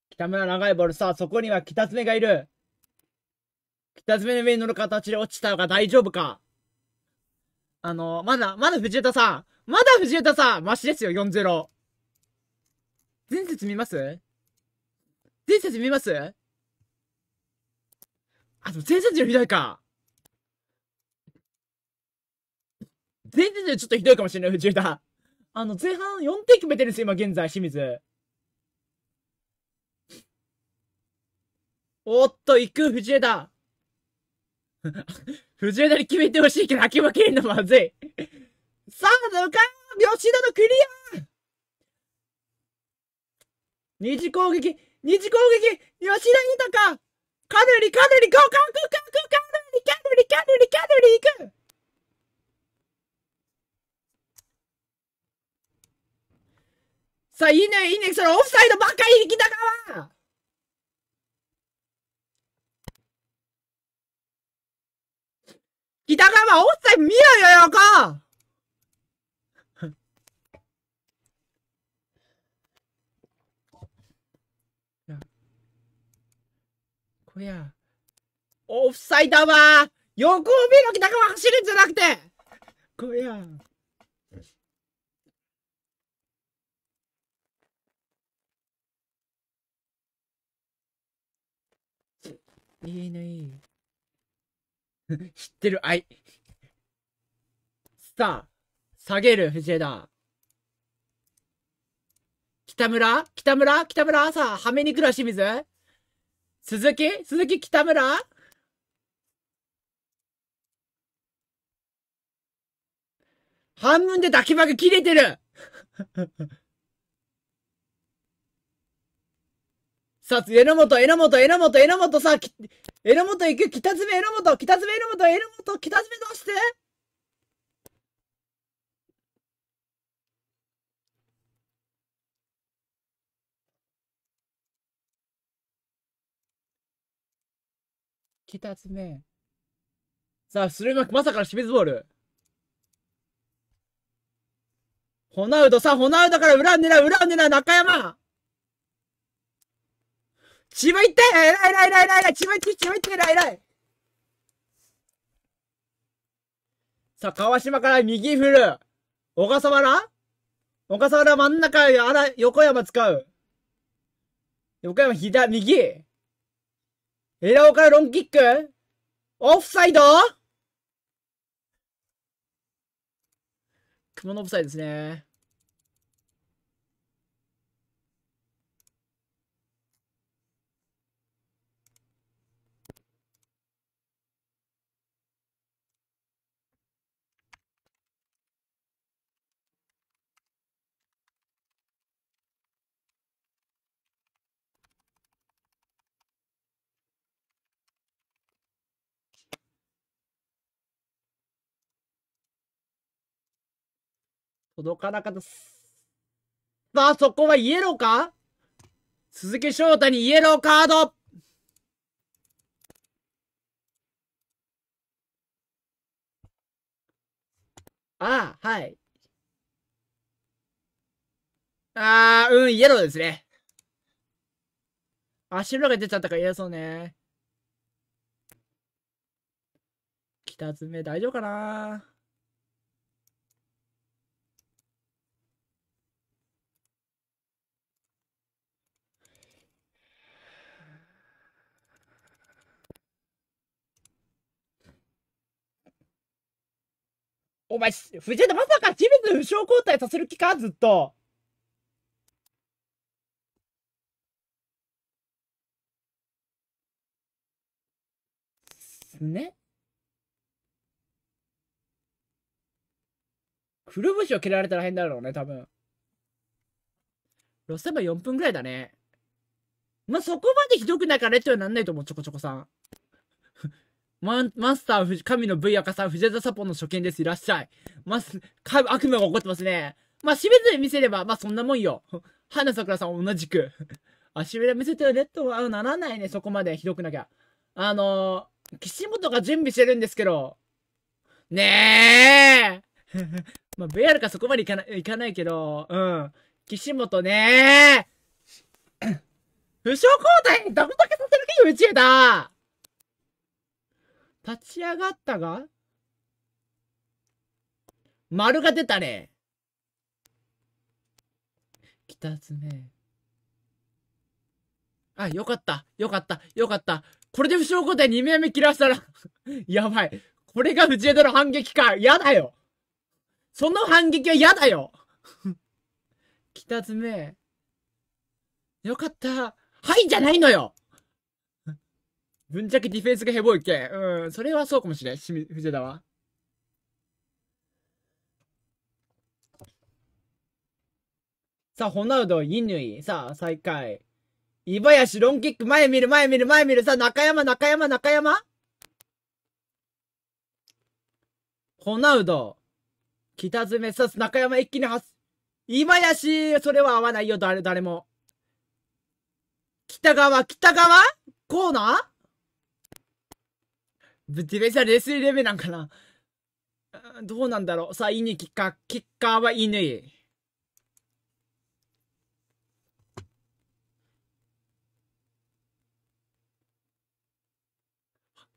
北村長いボール。さあ、そこには北爪がいる。北爪の上に乗る形で落ちたが大丈夫かあの、まだ、まだ藤枝さん。まだ藤枝さん。マシですよ、4-0。前節見ます前節見ますあ、でも前節よりひどいか。前節よりちょっとひどいかもしれない、藤枝。あの、前半4点決めてるんですよ、今現在、清水。おっと、行く、藤枝。藤枝に決めてほしいけど、秋葉けるのまずい。サードか吉田のクリア二次攻撃二次攻撃吉田豊カヌリカヌリゴーカンクカンクカヌリカヌリカヌリカヌリ行くさあ、いいね、いいね、それオフサイドばっかり、北川北川、オフサイド見ろよ、横おや。オフサイダーは横を見る気だかは走るんじゃなくてこや。知ってるあい。さあ下げる藤枝北村北村北村さあはめに来る清水鈴木鈴木北村半分で抱きバグ切れてる さあ、榎本、榎本、榎本、榎本さ、榎本行く、北爪、榎本、北爪、榎本、榎本、北爪どうして2つ目。さあ、スルーマック、まさかの清水ボール。ホナウド、さあ、ホナウドから裏を狙う、裏を狙う、中山千葉いってらいらいえらいえらい千葉いって千葉いってえらいえらいさあ、川島から右振る。小笠原小笠原真ん中、あら、横山使う。横山左、右エラオからロングキックオフサイド雲のオフサイドですね。届かなかった。さあ、そこはイエローか鈴木翔太にイエローカードああ、はい。ああ、うん、イエローですね。足裏が出ちゃったから嫌そうね。北爪大丈夫かなお前、藤枝まさか清水負傷交代させる気かずっと。すね。くるぶしを蹴られたら変だろうね、多分。ロスタイム4分ぐらいだね。まあ、そこまでひどくないからレッドになんないと思う、ちょこちょこさん。ママスター、神の V 赤さん、藤枝サポの初見です。いらっしゃい。マス、か、悪夢が起こってますね。まあ、べめで見せれば、まあ、そんなもんよ。花桜さん同じく。あ、裏めで見せてレッドはならないね、そこまでひどくなきゃ。あのー、岸本が準備してるんですけど。ねえ まあ、VR かそこまでいかない、いかないけど、うん。岸本ねえ 不祥交代にドクタけさせる気持ちだ立ち上がったが丸が出たね北爪。あ、よかった。よかった。よかった。これで不祥交代2名目切らしたら やばい。これが藤枝の反撃か。やだよ。その反撃はやだよ。北爪。よかった。はいじゃないのよぶんちゃけディフェンスがヘボいけうん、それはそうかもしれん。しみ、藤田は。さあ、ホナウド、イヌイ。さあ、最下位。ヤシ、ロンキック、前見る、前見る、前見る。さあ、中山、中山、中山ホナウド。北詰め、さす、中山一気に発、ヤシ、それは合わないよ、誰、誰も。北側、北側コーナーぶディフェンスはレスリーレベルなんかなどうなんだろうさあ、犬キッカー、キッカーはイヌ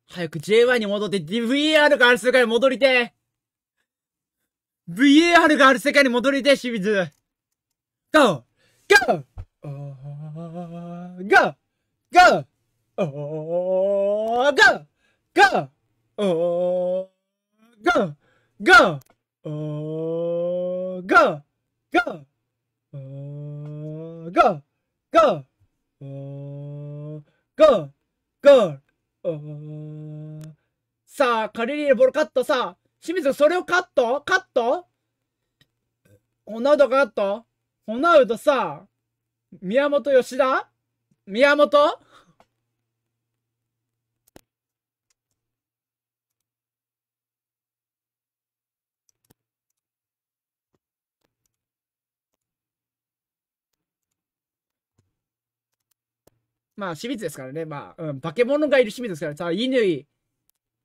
早く J1 に戻って VAR がある世界に戻りて !VAR がある世界に戻りて清水 !Go! Go! Go! Go! Go! Go! go, oh, go, go, oh, go, go, oh, go, go, oh, go, go, oh. さあ、カリリエボールカットさあ、清水それをカットカットホナウドカットホナウドさあ、宮本吉田宮本まあ、清水ですからね。まあ、うん、化け物がいる清水ですから、さあ、乾、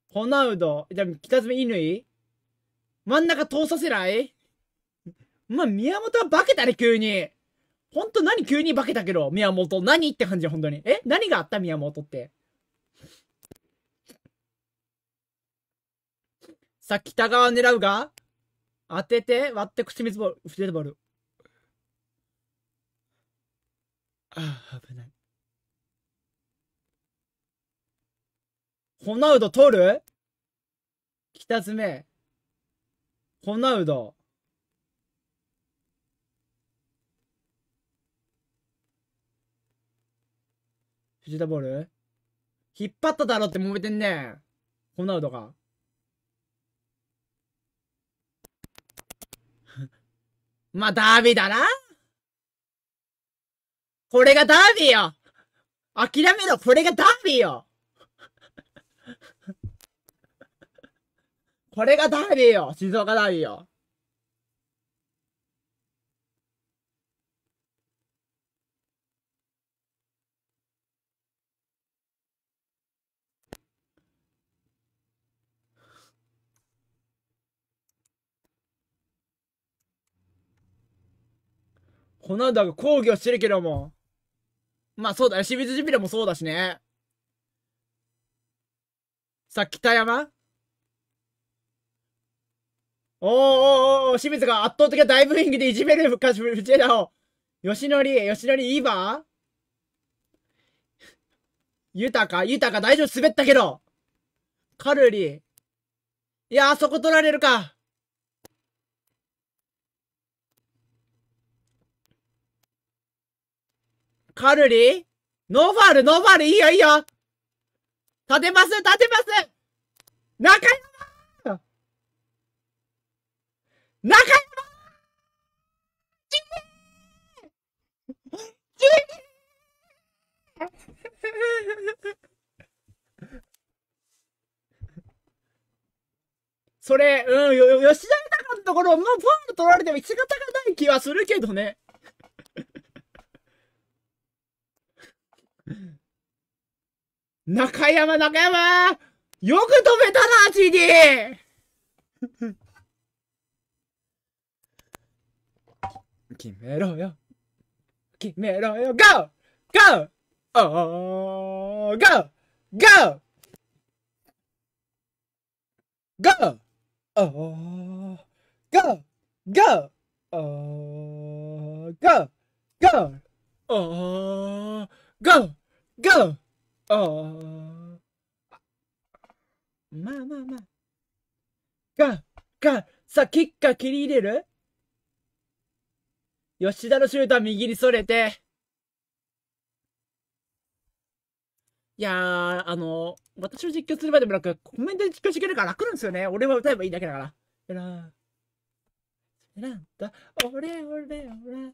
ホナウド、じゃ北爪乾、真ん中通させないまあ、宮本は化けたね、急に。ほんと何急に化けたけど、宮本。何って感じ、本当に。え何があった宮本って。さあ、北側狙うが当てて、割って口水ボール、フレボール。ああ、危ない。ホナウド取る北爪。ホナウド。藤田ボール引っ張っただろって揉めてんね。ホナウドが。まあ、ダービーだな。これがダービーよ。諦めろ、これがダービーよ。これがダービーよ静岡ダービーよこの間が抗議をしてるけども。まあそうだよ。清水ジビレもそうだしね。さっき北山おーおーおー、清水が圧倒的な大ブーイングでいじめる、カシフジェラを。吉典、吉典、いいば豊か豊か大丈夫滑ったけどカルリー。いやあそこ取られるか。カルリーノーファール、ノーファール、いいよ、いいよ立てます立てます中山中山それ、うん、よ、吉田豊のところ、もうポール取られても仕方がない気はするけどね。中山、中山よく止めたな、チ d 決めろよ決めろよ GO! GO! おー GO! GO! GO! おー GO! GO! おー GO! GO! おー GO! GO! おーまあまあまあ。が、が、さっきっか切り入れる吉田のシュートは右にそれて、いやー、あの、私の実況するまでもなく、コメントで実況してくれるから楽なんですよね。俺は歌えばいいだけだから。えらー。なんだ、俺、俺、俺、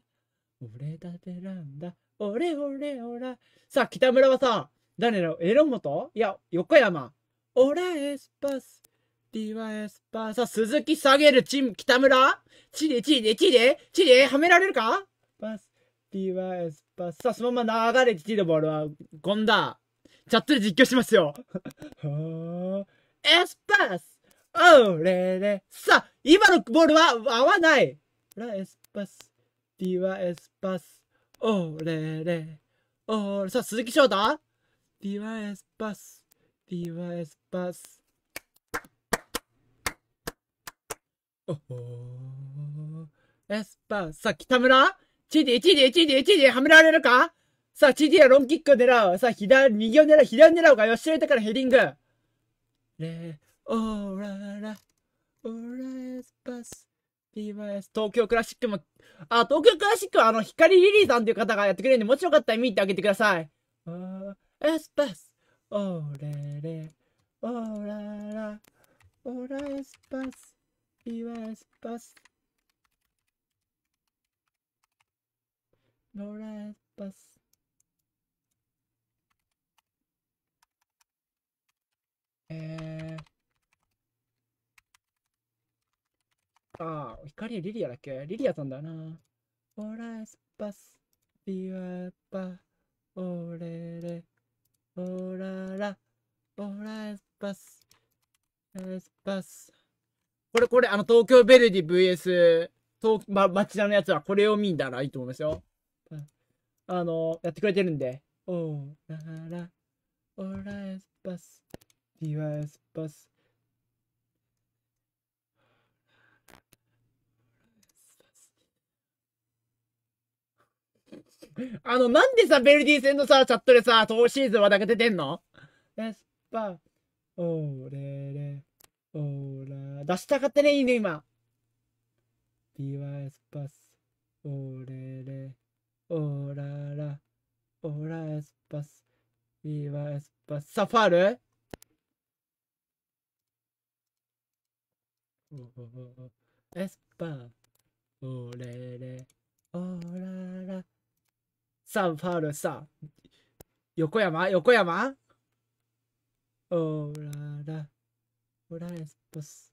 俺だてなんだ、俺、俺、俺。さあ、北村はさ、誰のエロモいや、横山。俺エスパス。TYS サ鈴木下げるチーム北村チリチリチリチリはめられるかバスパ y s サそのまま流れてきてるボールは権田チャットで実況しますよエスパスおれれさあ今のボールは合わないラエスパス TYS パスおれれおれさあ鈴木翔太 TYS パス TYS パスおほエスパー、さあ、北村チディ、チディ、チディ、チディ、はめられるかさあ、チーディはロンキックを狙う。さあ、左、右を狙う、左を狙うが、吉れ豊からヘディング。レオララ、オラエスパス、PYS、東京クラシックも、あ、東京クラシックはあの、光リリーさんという方がやってくれるんで、もしよかったら見に行ってあげてください。エスパス、オレレ、オララ、オラエスパス。Ivas Paz. Nora Paz. Eh... Ah, h i k だっけリリアさんだな。オラスパス、ビワパ、オレレ、オララ、オラスパス、エスパス。これ、これ、あの、東京ベルディ VS、東、ま、町田のやつはこれを見たらいいと思いますよ。あの、やってくれてるんで。おーなら、オラエスパス、ディワエスパス。あの、なんでさ、ベルディ戦のさ、チャットでさ、当シーズンはだけ出てんのエスパ、ー、オーレレ。ほら、出したかったね、いいね、今。ワエスパス、オレレ、オララ、オラエスパス、ビワエスパス、サファールエスパー、オレレ、オララ、サファールさ、横山横山オララ、Coraje, pues.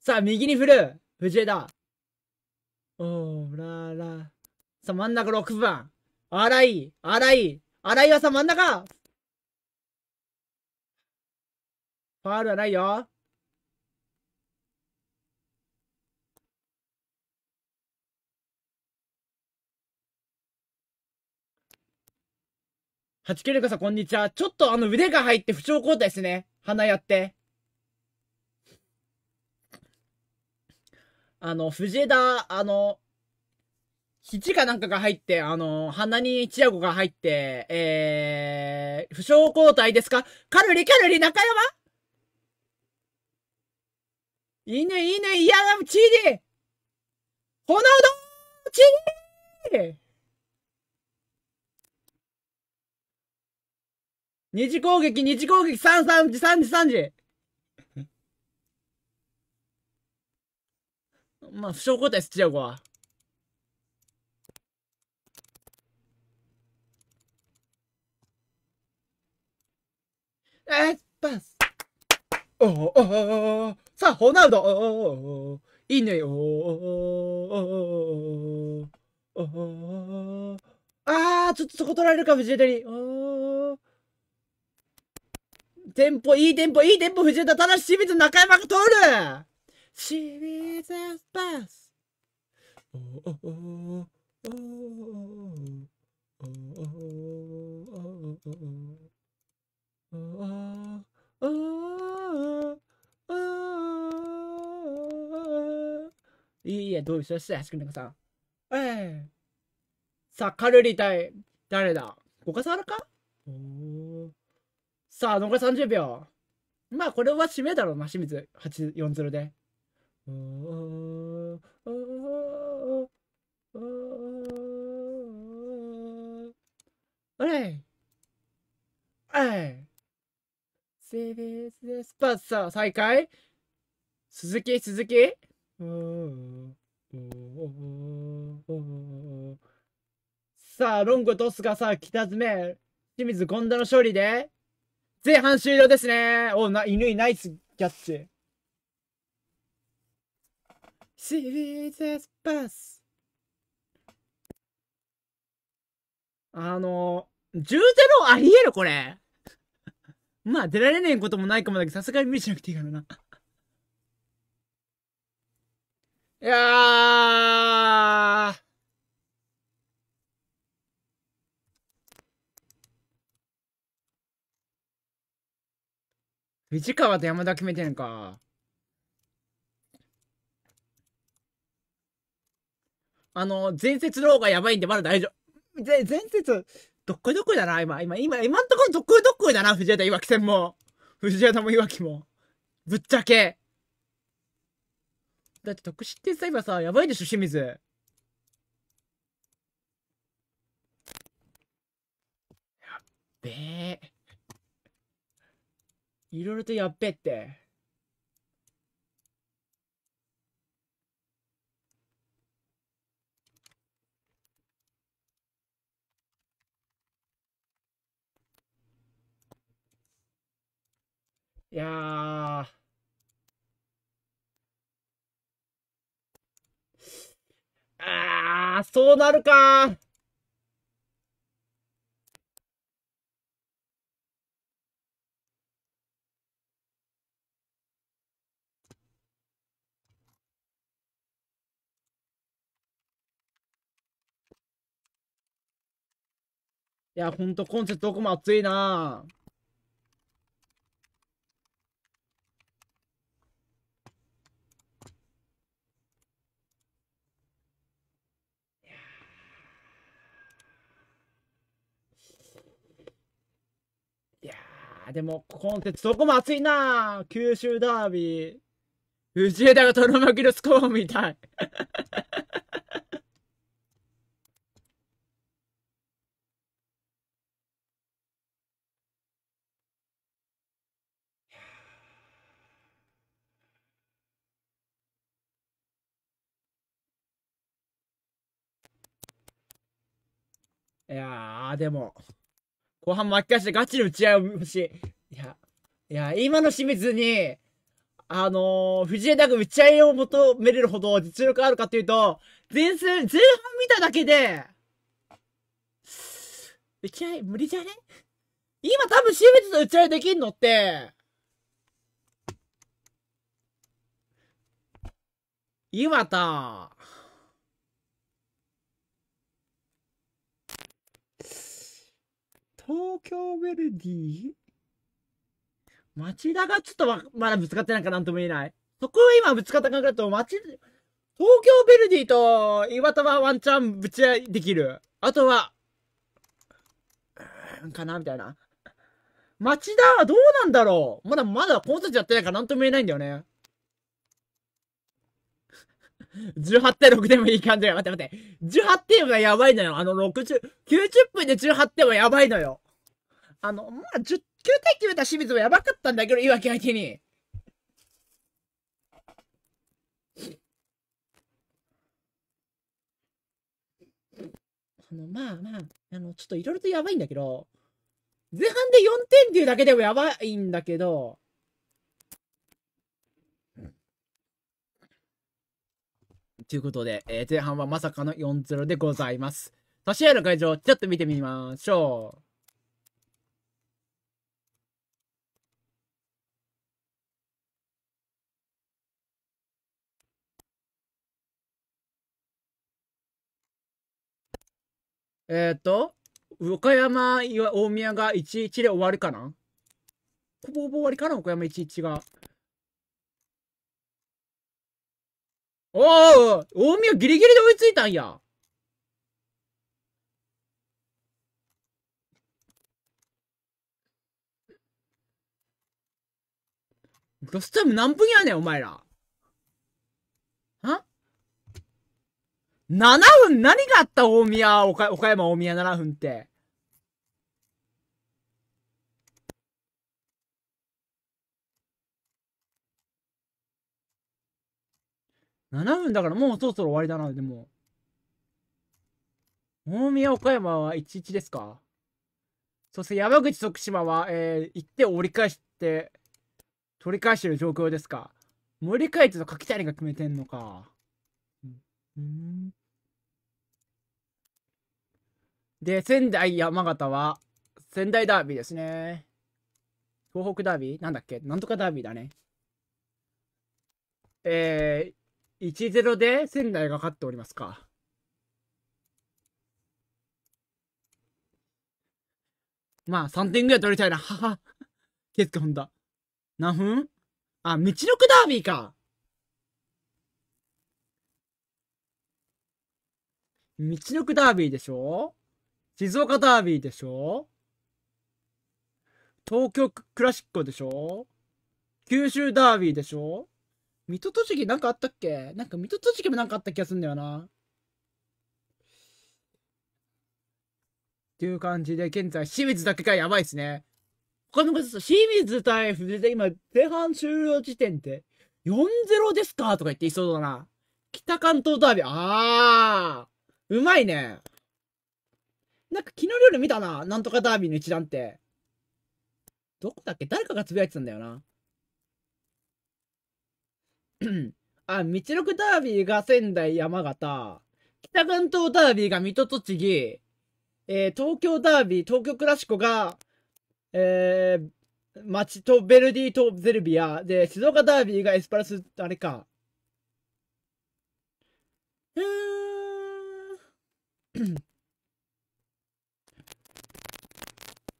さあ、右に振る藤枝おーらら。さあ、真ん中6番。荒い荒い荒いはさ、真ん中ファールはないよ。はちけるかさん、こんにちは。ちょっとあの腕が入って不調交代ですね。鼻やって。あの、藤枝、あの、肘かなんかが入って、あの、鼻にチアゴが入って、えー、不調交代ですかカルリカルリ中山いいね、いいね、いや、チーディ炎のチーディ二次攻撃、二次攻撃、三、三時、三時、三時。まあ、負傷交代、スチアは。えっ、パス。おおおおさあ、ホナウドおおいいねおおおおあちょっとそこ取られるか、藤枝に。おおテンポ、いいテンポ、いいテンポ、藤枝、ただし清水中山が通る清水エス。おおおおいいえ、どうしたして、はしくんかさん。ええさあ、カルリ対、誰だ小笠原かおー。さあ、残り30秒。まあ、これは締めだろうな、清水。840で。あれあい。セービススパッサー、再開鈴木、鈴木さあ、ロングとオスがさ、北詰め、清水、権田の勝利で、前半終了ですね。おな、犬ナイスキャッチ。シリーズパス。あの、重ゼロありえるこれ。まあ、出られねえこともないかもだけど、さすがに見せなくていいからな。いやー。藤川と山田決めてんか。あの、前節の方がやばいんでまだ大丈夫。ぜ、前節、どっこいどっこいだな、今。今、今、今んところどっこいどっこいだな、藤枝岩木戦も。藤枝も岩木も。ぶっちゃけ。だって得失点差今さ、やばいでしょ、清水。やっべえ。いろいろとやっべって。いやああ、そうなるかいや、ほんと、コンセントどこも熱いなぁ。いやでも、コンセントどこも熱いなぁ。九州ダービー。藤枝がとろまきのスコーンみたい。いやー、でも、後半巻き返してガチの打ち合いを欲しい。いや、いや、今の清水に、あのー、藤枝が打ち合いを求めれるほど実力あるかというと、前線、前半見ただけで、打ち合い無理じゃね今多分清水と打ち合いできんのって、岩田。東京ヴェルディ町田がちょっとままだぶつかってないかなんとも言えない。そこは今ぶつかった感覚だと、町、東京ヴェルディと岩田はワンチャンぶち合いできる。あとは、うん、かなみたいな。町田はどうなんだろうまだまだコンサトやってないからなんとも言えないんだよね。18対6でもいい感じだよ。待って待って。18点はやばいのよ。あの60、90分で18点はやばいのよ。あの、まあ、10、9対9た清水もやばかったんだけど、いわき相手に。あの、まあまあ、あの、ちょっといろいろとやばいんだけど、前半で4点っていうだけでもやばいんだけど、ということで、えー、前半はまさかの4-0でございます。他試合の会場、ちょっと見てみましょう。えっ、ー、と、岡山、大宮が1-1で終わるかなほぼほぼ終わりかな岡山1-1が。おお大宮ギリギリで追いついたんや。ロスタイム何分やねん、お前ら。ん ?7 分何があった大宮、岡山大宮7分って。7分だからもうそろそろ終わりだな、でも。大宮、岡山は1-1ですかそして山口、徳島は、えー、って折り返して、取り返してる状況ですかり返すと柿谷が決めてんのか。うん、で、仙台、山形は、仙台ダービーですね。東北ダービーなんだっけなんとかダービーだね。えー、1-0で仙台が勝っておりますか。まあ、3点ぐらい取りたいな。はは。ケツケホンダ。何分あ、道のくダービーか。道のくダービーでしょ静岡ダービーでしょ東京クラシックでしょ九州ダービーでしょ水戸栃木なんかあったっけなんか水戸栃木もなんかあった気がするんだよな。っていう感じで、現在、清水だけがやばいっすね。他の方、清水対藤で今、前半終了時点で、4-0ですかとか言っていそうだな。北関東ダービー、あー、うまいね。なんか昨日夜見たな、なんとかダービーの一覧って。どこだっけ誰かが呟いてたんだよな。あ、道くダービーが仙台、山形。北関東ダービーが水戸、栃木。えー、東京ダービー、東京クラシコが、えー、町とベルディとゼルビア。で、静岡ダービーがエスパルス、あれか。うん。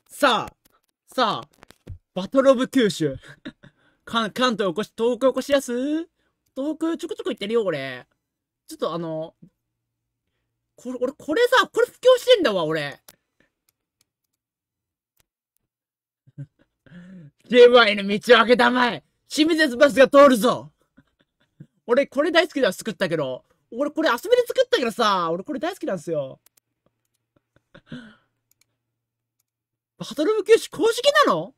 さあ、さあ、バトルオブ九州関、関東起こし、東北起こしやす東北ちょこちょこ行ってるよ、俺。ちょっとあの、これ、俺、これさ、これ布教してんだわ、俺。ゲームの道を開けたまえ清水バスが通るぞ俺、これ大好きだよ、作ったけど。俺、これ遊びで作ったけどさ、俺これ大好きなんですよ。バトル部教師公式なの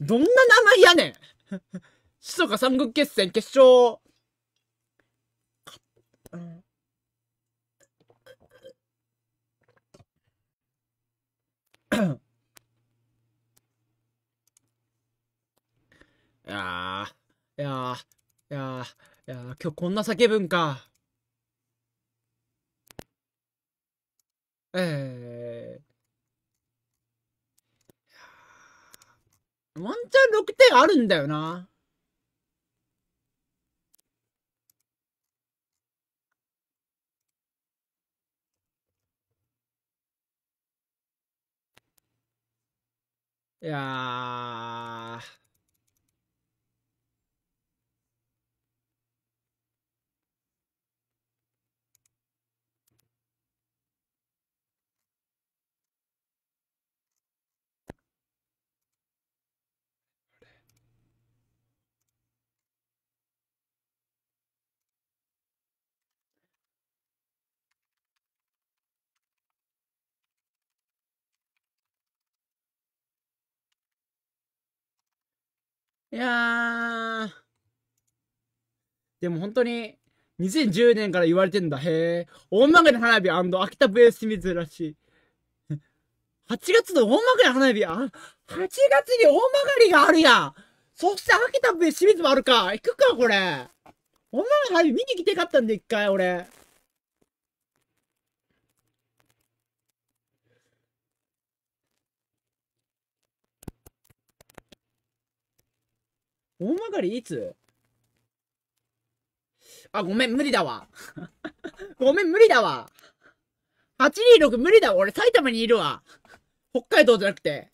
どんな名前やねんそ か三国決戦決勝。いやいやいやいや今日こんな叫ぶんか。ええーワンチャン6点あるんだよな。いやー。いやー。でも本当に、2010年から言われてんだ。へえ。大曲の花火秋田ベース清水らしい。8月の大曲の花火あ、8月に大曲があるやそして秋田ベース清水もあるか。行くか、これ。大曲の花火見に来てかったんで、一回、俺。大曲がりいつあ、ごめん、無理だわ。ごめん、無理だわ。826無理だわ。俺埼玉にいるわ。北海道じゃなくて。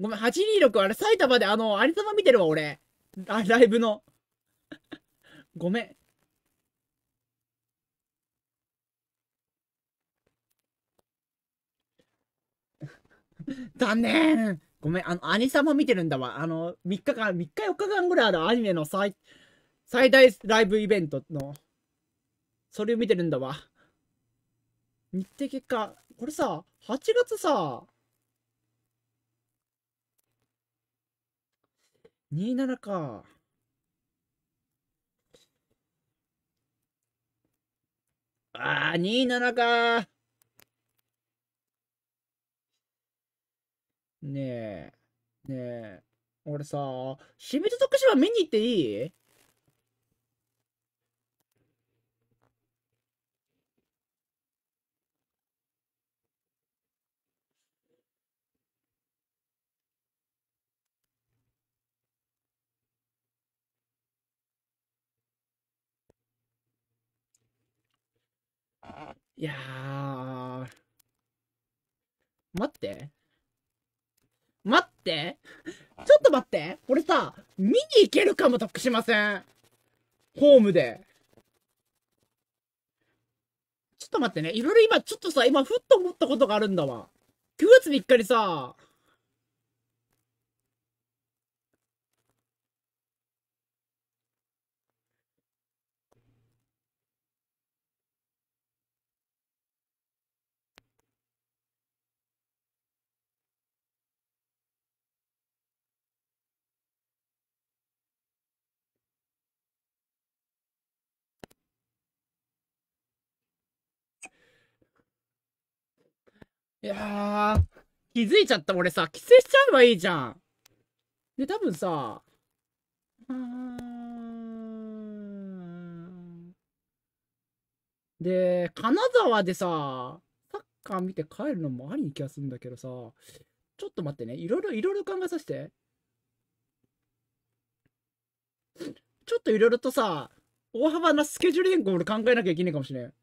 ごめん、826あれ埼玉であの、有様見てるわ、俺。あ、ライブの。ごめん。残念ごめん、あの、アニサも見てるんだわ。あの、3日間、3日4日間ぐらいあるアニメの最、最大ライブイベントの、それを見てるんだわ。日程結果、これさ、8月さ、27か。ああ、27か。ねえ、ねえ、俺さ、清水徳島見に行っていいいやー、待って。待って。ちょっと待って。俺さ、見に行けるかも、得しません。ホームで。ちょっと待ってね。いろいろ今、ちょっとさ、今、ふっと思ったことがあるんだわ。9月3日にさ、いやー、気づいちゃった。俺さ、帰省しちゃえばいいじゃん。で、多分さ、うーん。で、金沢でさ、サッカー見て帰るのもありに気がするんだけどさ、ちょっと待ってね。いろいろ、いろいろ考えさせて。ちょっといろいろとさ、大幅なスケジュール変更俺考えなきゃいけないかもしれん。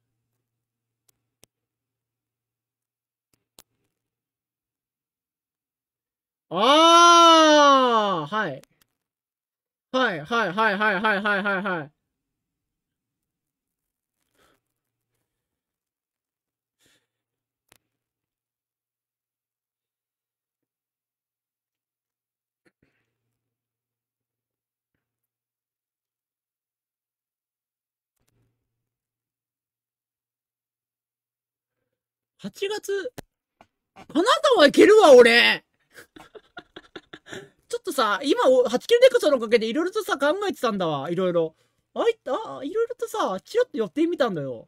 ああはい。はいはいはいはいはいはいはいはい。8月、あなたはいけるわ、俺ちょっとさ、今、8キロネクストのおかげでいろいろとさ、考えてたんだわ。いろいろ。あい、あ、いろいろとさ、チラッと予定見たんだよ。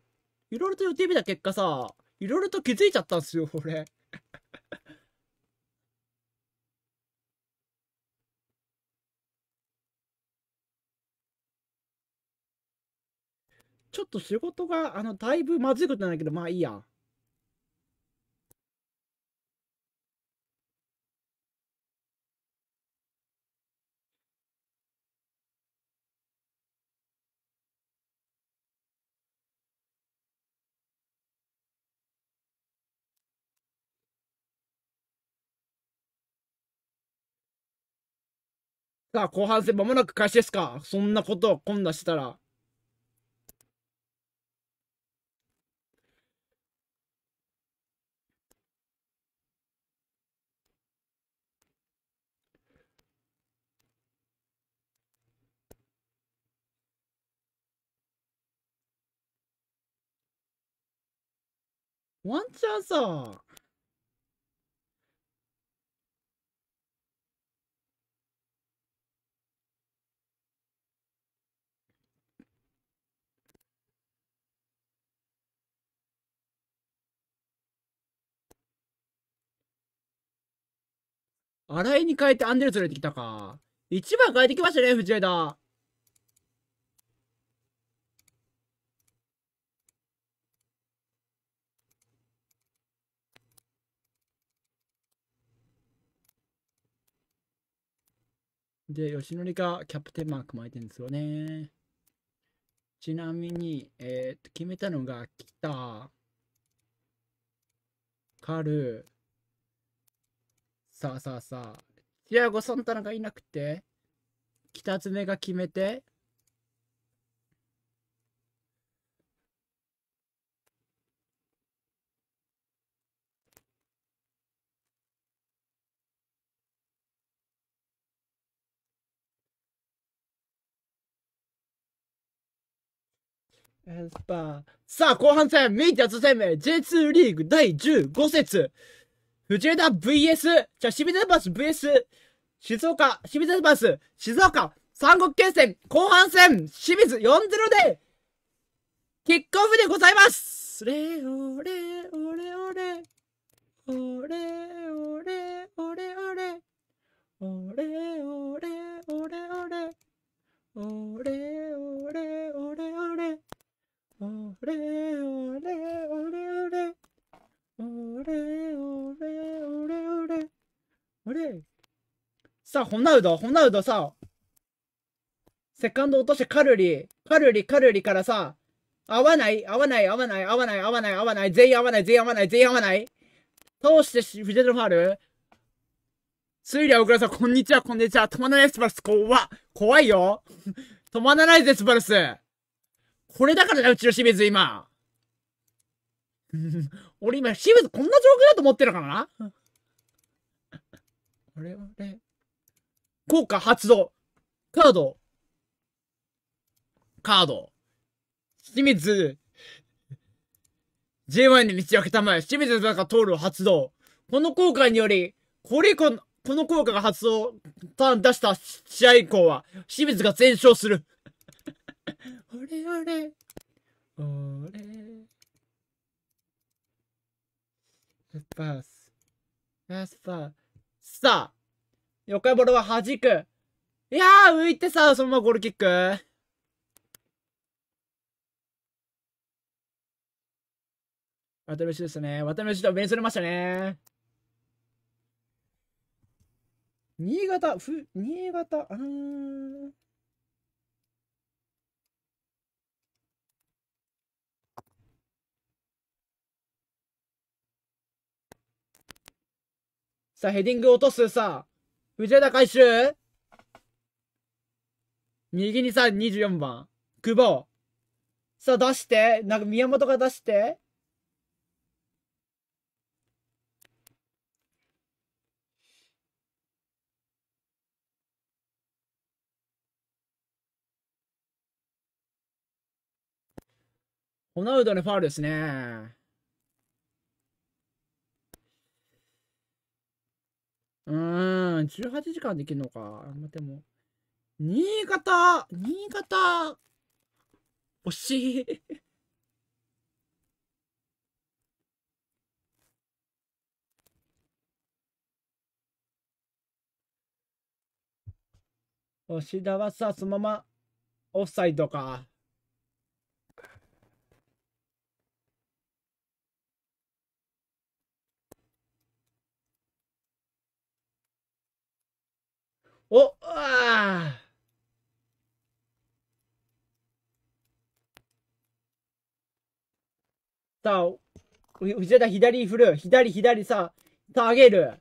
いろいろと予定見た結果さ、いろいろと気づいちゃったんすよ、俺。ちょっと仕事が、あの、だいぶまずいことなんだけど、まあいいや。さあ、後半戦まもなく開始ですかそんなことを今度したら。ワンチャンさ、新井に変えてアンデル連れてきたか。1番変えてきましたね、藤枝。で、吉典がキャプテンマーク巻いてるんですよね。ちなみに、えー、っと、決めたのが、た。カル、さあさあさあ、平子サンタナがいなくて、北爪が決めて、さあ、後半戦、ミーティアツ生命 J2 リーグ第15節。藤枝 VS、じゃあ清水バス VS、静岡、清水バス、静岡、三国決戦、後半戦、清水4-0で、キックオフでございますオレオレオレオレ、オレオレオレオレ、オレオレオレオレ、オレオレオレオレ、オレオレオレオレ、オレオレオレオレオレさあ、ホナウド、ホナウドさ、セカンド落としてカルリ、カルリ、カルリからさ、合わない、合わない、合わない、合わない、合わない、合わない、全員合わない、全員合わない、全員合わない。倒してフィジェルファール推理は小倉さん、こんにちは、こんにちは。止まらないスバルス、怖っ。怖いよ。止まらないぜ、スバルス。これだからな、うちの清水、今。俺今、清水こんな状況だと思ってるからな。俺、俺、効果発動。カード。カード。清水、J1 に道を開けたまえ、清水の中通る発動。この効果により、これこの、この効果が発動、ターン出した試合以降は、清水が全勝する。俺、俺、俺。パス。パスさ。さあ横やボールは弾く。いやー、浮いてさ、そのままゴールキック。渡辺氏でートね。渡辺氏とート、目れましたね。新潟、ふ、新潟、あのーさあ、ヘディング落とすさ、藤枝回収右にさ、24番、久保。さあ、出して、なんか宮本が出して。ホナウドのファウルですね。うーん、18時間できるのか。まあ、でも、新潟新潟惜しい 押田はさ、そのままオフサイドか。おああさあ、藤枝左振る。左、左さ、あげる。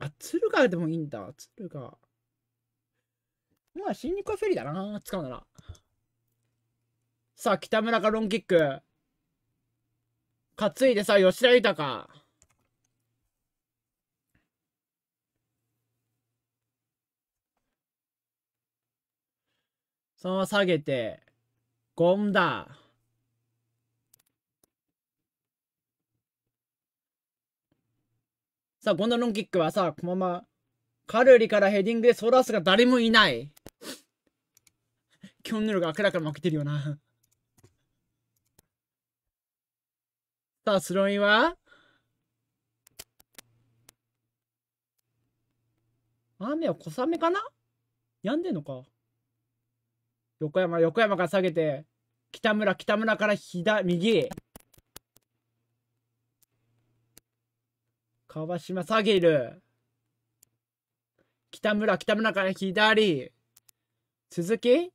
あ、鶴川でもいいんだ。鶴川。まあ、新日はフェリーだな。使うなら。さあ、北村がロンキック。担いでさ、吉田豊そのまま下げて、ゴンだ。さあ、ゴンダロンキックはさ、このまま、カルリからヘディングでソラスが誰もいない。キョンヌルが明らかに負けてるよな さあ、スローインは雨は小雨かな止んでんのか横山、横山が下げて、北村、北村から左、右川島下げる。北村、北村から左。続き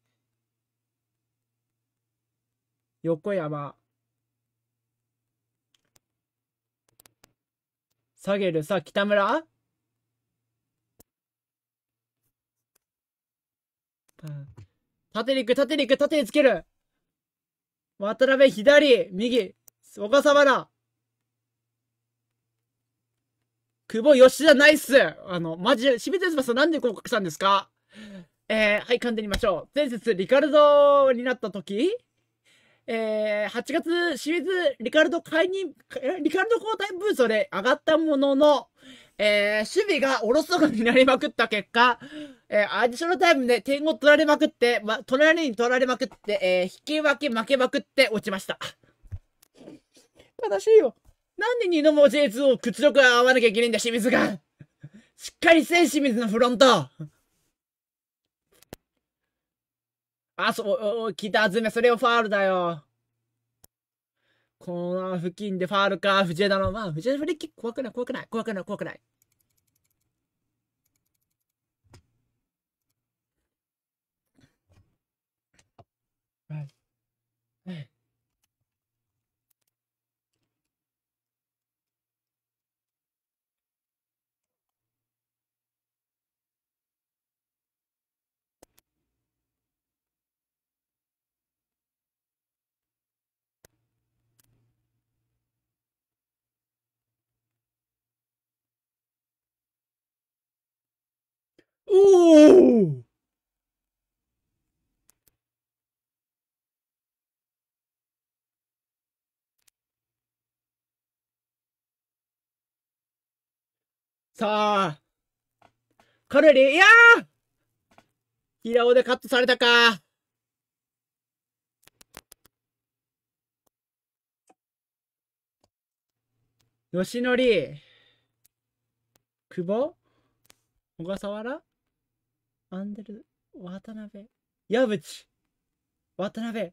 横山。下げる。さあ、北村、うん縦に行く、縦に行く、縦につける。渡辺、左、右、小笠原。久保、吉田、ナイス。あの、マジ、清水翼さんなんで合格したんですかえー、はい、噛んでみましょう。前節、リカルドになった時えー、8月、清水、リカルド解任、リカルド交代ブースで上がったものの、えー、守備がおろそかになりまくった結果、えー、アディショナルタイムで点を取られまくって、ま、取られに取られまくって、えー、引き分け負けまくって落ちました。悲しいよ。なんで二度も J2 を屈辱が合わなきゃいけないんだ、清水が。しっかりせん、清水のフロント。あ、そう、お、お、た、あずめ、それをファールだよ。この付近でファールか、藤枝の、まあ、藤枝フリッキー怖くない、怖くない、怖くない、怖くない。おおさあ、カルリいやー平尾でカットされたか。よしのり、久保小笠原アンデル、渡辺、矢淵、渡辺、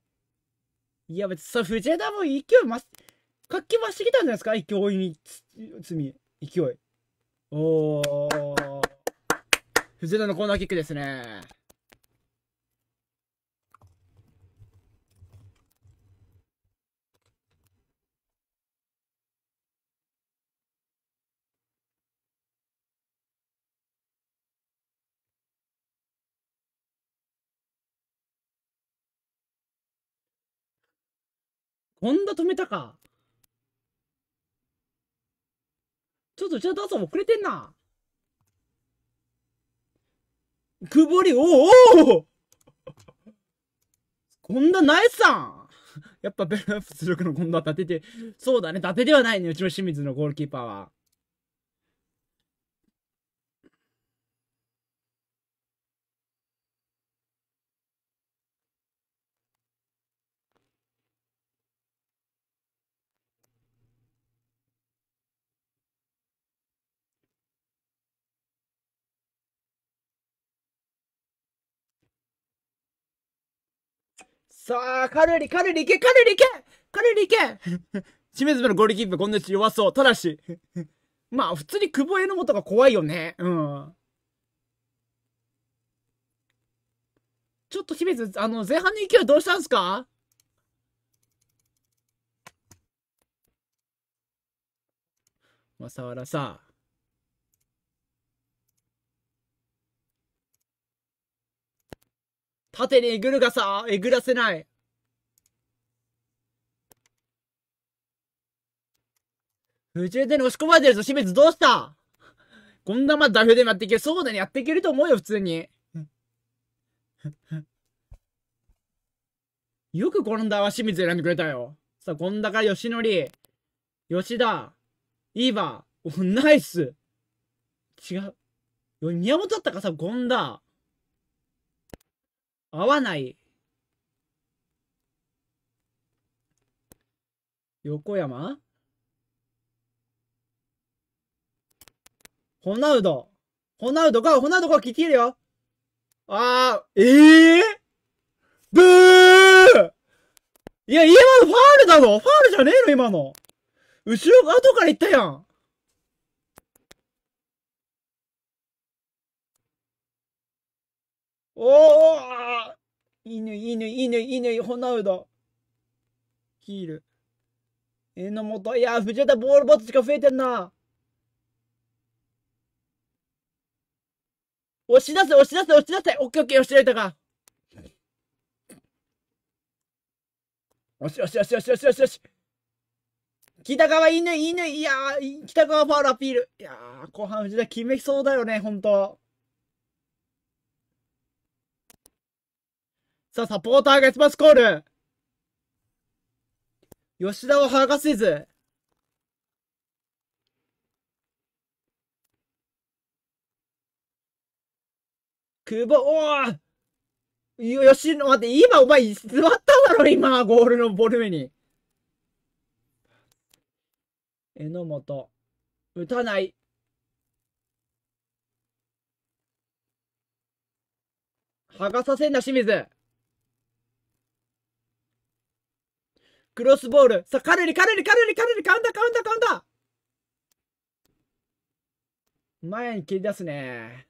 矢淵、そう、藤枝も勢い増し、活気増してきたんじゃないですか勢いに、罪、勢い。おー。藤枝のコーナーキックですね。本田止めたか。ちょっとうちのダンス遅れてんな。くぼり、おおこんなナイスさんやっぱベルアップ出力の本田は立てて、そうだね、立てではないね、うちの清水のゴールキーパーは。さあ、カルリ、カルリいけ、カルリいけカルリいけ 清水部のゴールキープ、ーこんなち弱そう。ただし まあ、普通に久保榎本が怖いよね。うん。ちょっと清水、あの、前半の勢いどうしたんすかまあ、沢田さ、縦にえぐるがさ、えぐらせない。不中でに押し込まれてるぞ、清水どうしたこんなまダフでもやっていける。そうだね、やっていけると思うよ、普通に。よくこの田は清水選んでくれたよ。さあ、こんだか吉典、吉田、イーバー、ナイス。違う。宮本だったかさ、ゴンダ。合わない横山ホナウド。ホナウドかホナウドが聞けるよ。あー、ええー、ブーいや、今のファールだぞファールじゃねえの今の後ろ、後から行ったやんおお犬、犬、犬、犬、ホナウド。キール。えのもと、いや、藤田ボールボツしか増えてんな。押し出せ、押し出せ、押し出せ。オッケーオッケー、押し出たか。よしよしよしよしよしよしよし。北川犬、犬、いやー、北川ファウルアピール。いやー、後半藤田決めそうだよね、ほんと。さあ、サポーターがパスコール吉田を剥がせず、久保、おおよ、吉待って、今お前座っただろ、今、ゴールのボルメに。榎本、打たない。剥がさせんな、清水。クロスボール。さあ、カルリ、カルリ、カルリ、カルリ、カウンター、カウンター、カウンター前に切り出すね。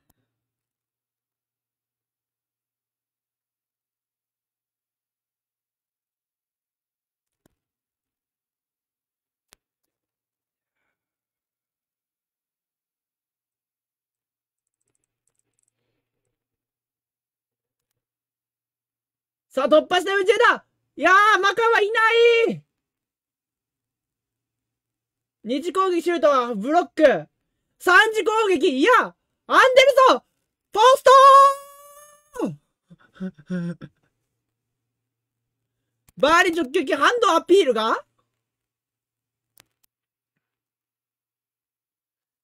さあ、突破した宇宙だいやー、マカはいない二次攻撃シュートはブロック。三次攻撃、いや、アンデルソンポストーバーリ直撃ハンドアピールが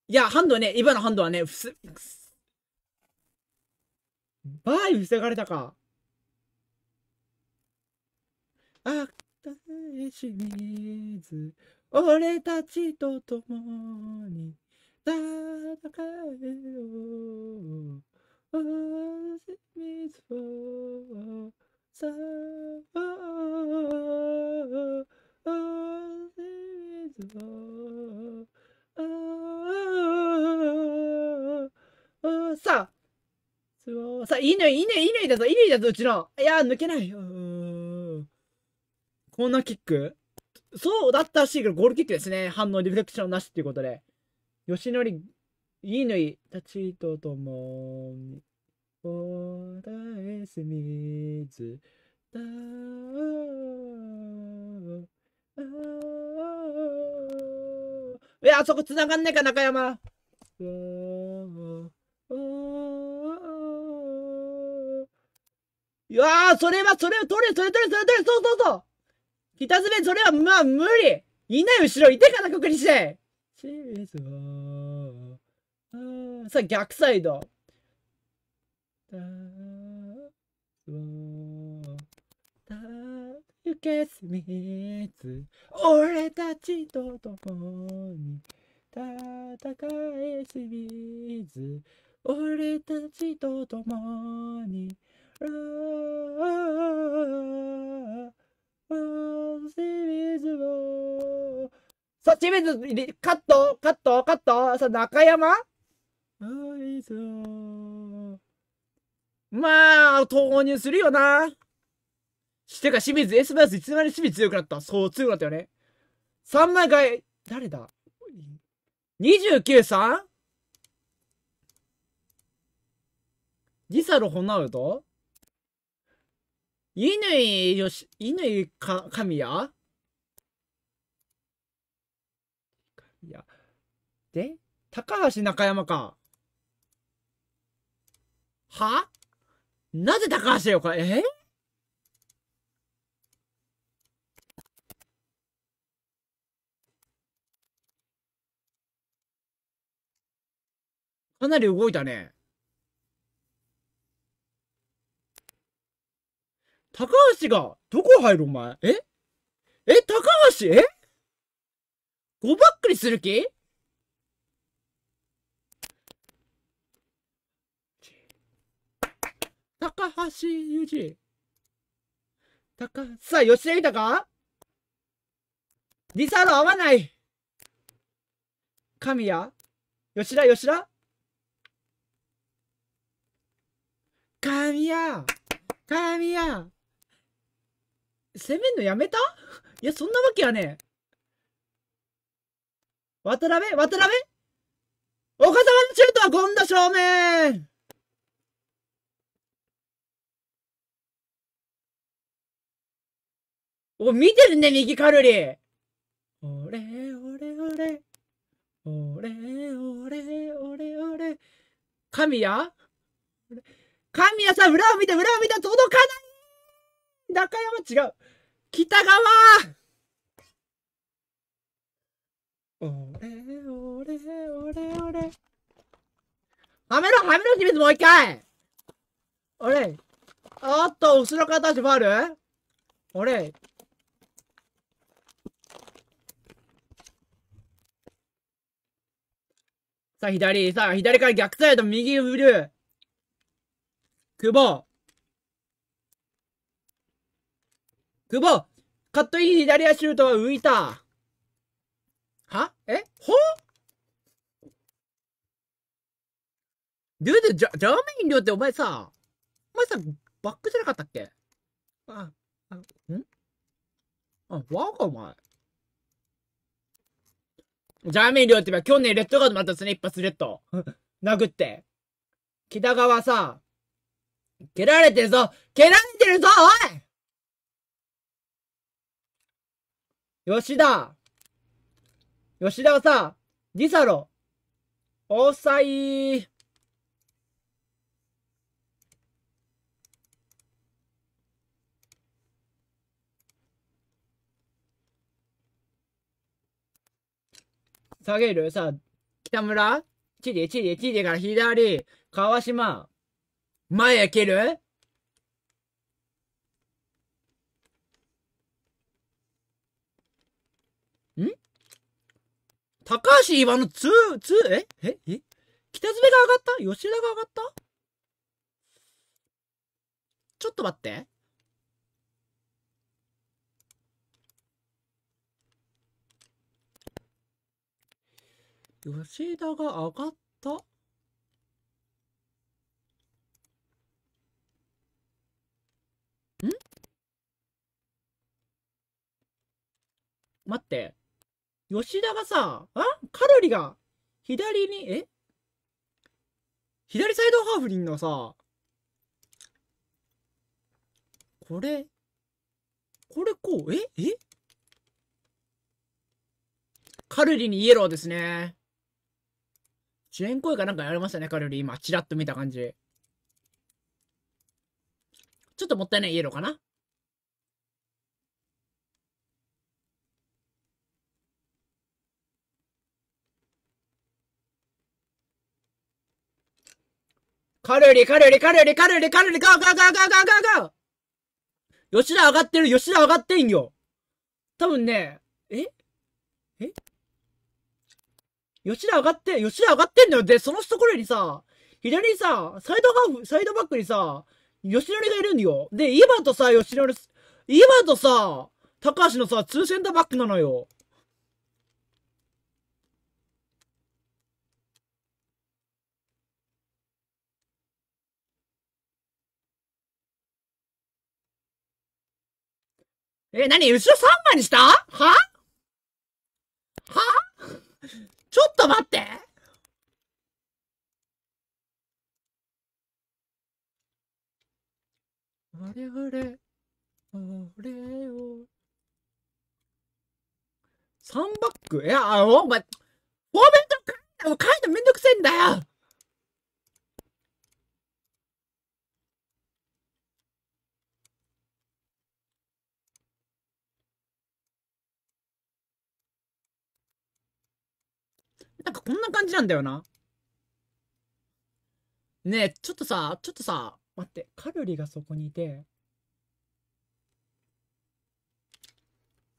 いや、ハンドね、今のハンドはね、ふす、バーリ防がれたか。あたえしみず、俺たちと共に戦えよ。おしみずをさあう。おしみずをさあ、さあ、いいね、いいね、いいねだぞ、いいねだぞ、うちの。いや、抜けないよ。コーナーキックそうだったらしいけど、ゴールキックですね。反応、リフレクションなしっていうことで。吉り。いいぬい、立ちとともに、おだえすみず、だえ、うそこ繋がんねえか、中山。いやー、それは、それう取れ、それ取れ、それ取れ、そうそうそう北爪、それはまあ無理いない後ろいてから確認して。チーズは、さあ逆サイド。たゆけすみつ、俺たちと共に戦えすみず、俺たちと共に、ラーさあ、チベズ、カット、カット、カット。さあ、中山まあ、投入するよな。してか、清水、エスバース、いつの間に清水強くなったそう、強くなったよね。3枚回、え、誰だ ?29 さんリサロ・ホナウド乾よし、乾か、神谷神谷。で、高橋中山か。はなぜ高橋よ、かえかなり動いたね。高橋が、どこ入るお前ええ高橋えごばっくりする気高橋ゆ二。高、さあ、吉田かリサード合わない神谷吉田、吉田神谷神谷攻めんのやめたいや、そんなわけはねえ。渡辺渡辺岡沢のシュートは今度正面お、見てるね、右カルリー。おれおれおれ。俺、俺、おれおれおれ。神谷神谷さん、裏を見た、裏を見た、届かない中山違う北側俺俺俺俺はめろはめろ清水もう一回俺おっと後ろから出してファー俺さあ左さあ左から逆サイド右振る久保久保カットイン左足シュートは浮いたはえほドゥードジャ、ジャーメイン量ってお前さ、お前さ、バックじゃなかったっけあ、あ、んあ、わかお前。ジャーメイン量ってば、去年レッドカードもったスですね、一発レッド。殴って。北川さ、蹴られてるぞ蹴られてるぞおい吉田吉田はさ、リサロ、オフサイ下げるさ、北村チリ、チリ、チリから左、川島、前へ蹴る高橋岩のツー、ツー、えええ北爪が上がった吉田が上がったちょっと待って。吉田が上がったん待って。吉田がさ、あカロリーが、左に、え左サイドハーフにいのさ、これ、これこう、ええカルリにイエローですね。ーンコイかなんかやられましたね、カルリ。今、チラッと見た感じ。ちょっともったいないイエローかな。カルリ、カルリ、カルリ、カルリ、カルリ、ガーガーガーガーガーガーガー吉田上がってる、吉田上がってんよ。多分ね、ええ吉田上がって、吉田上がってんのよ。で、そのところにさ、左にさ、サイドハーフ、サイドバックにさ、吉田がいるんだよ。で、今とさ、吉成、今とさ、高橋のさ、ーセンターバックなのよ。え、なに後ろ3番にしたははちょっと待ってあれあれ、あれを。3バックいや、お前、フォーメント書いためんどくせえんだよなんかこんな感じなんだよな。ねえ、ちょっとさ、ちょっとさ、待って、カルリがそこにいて。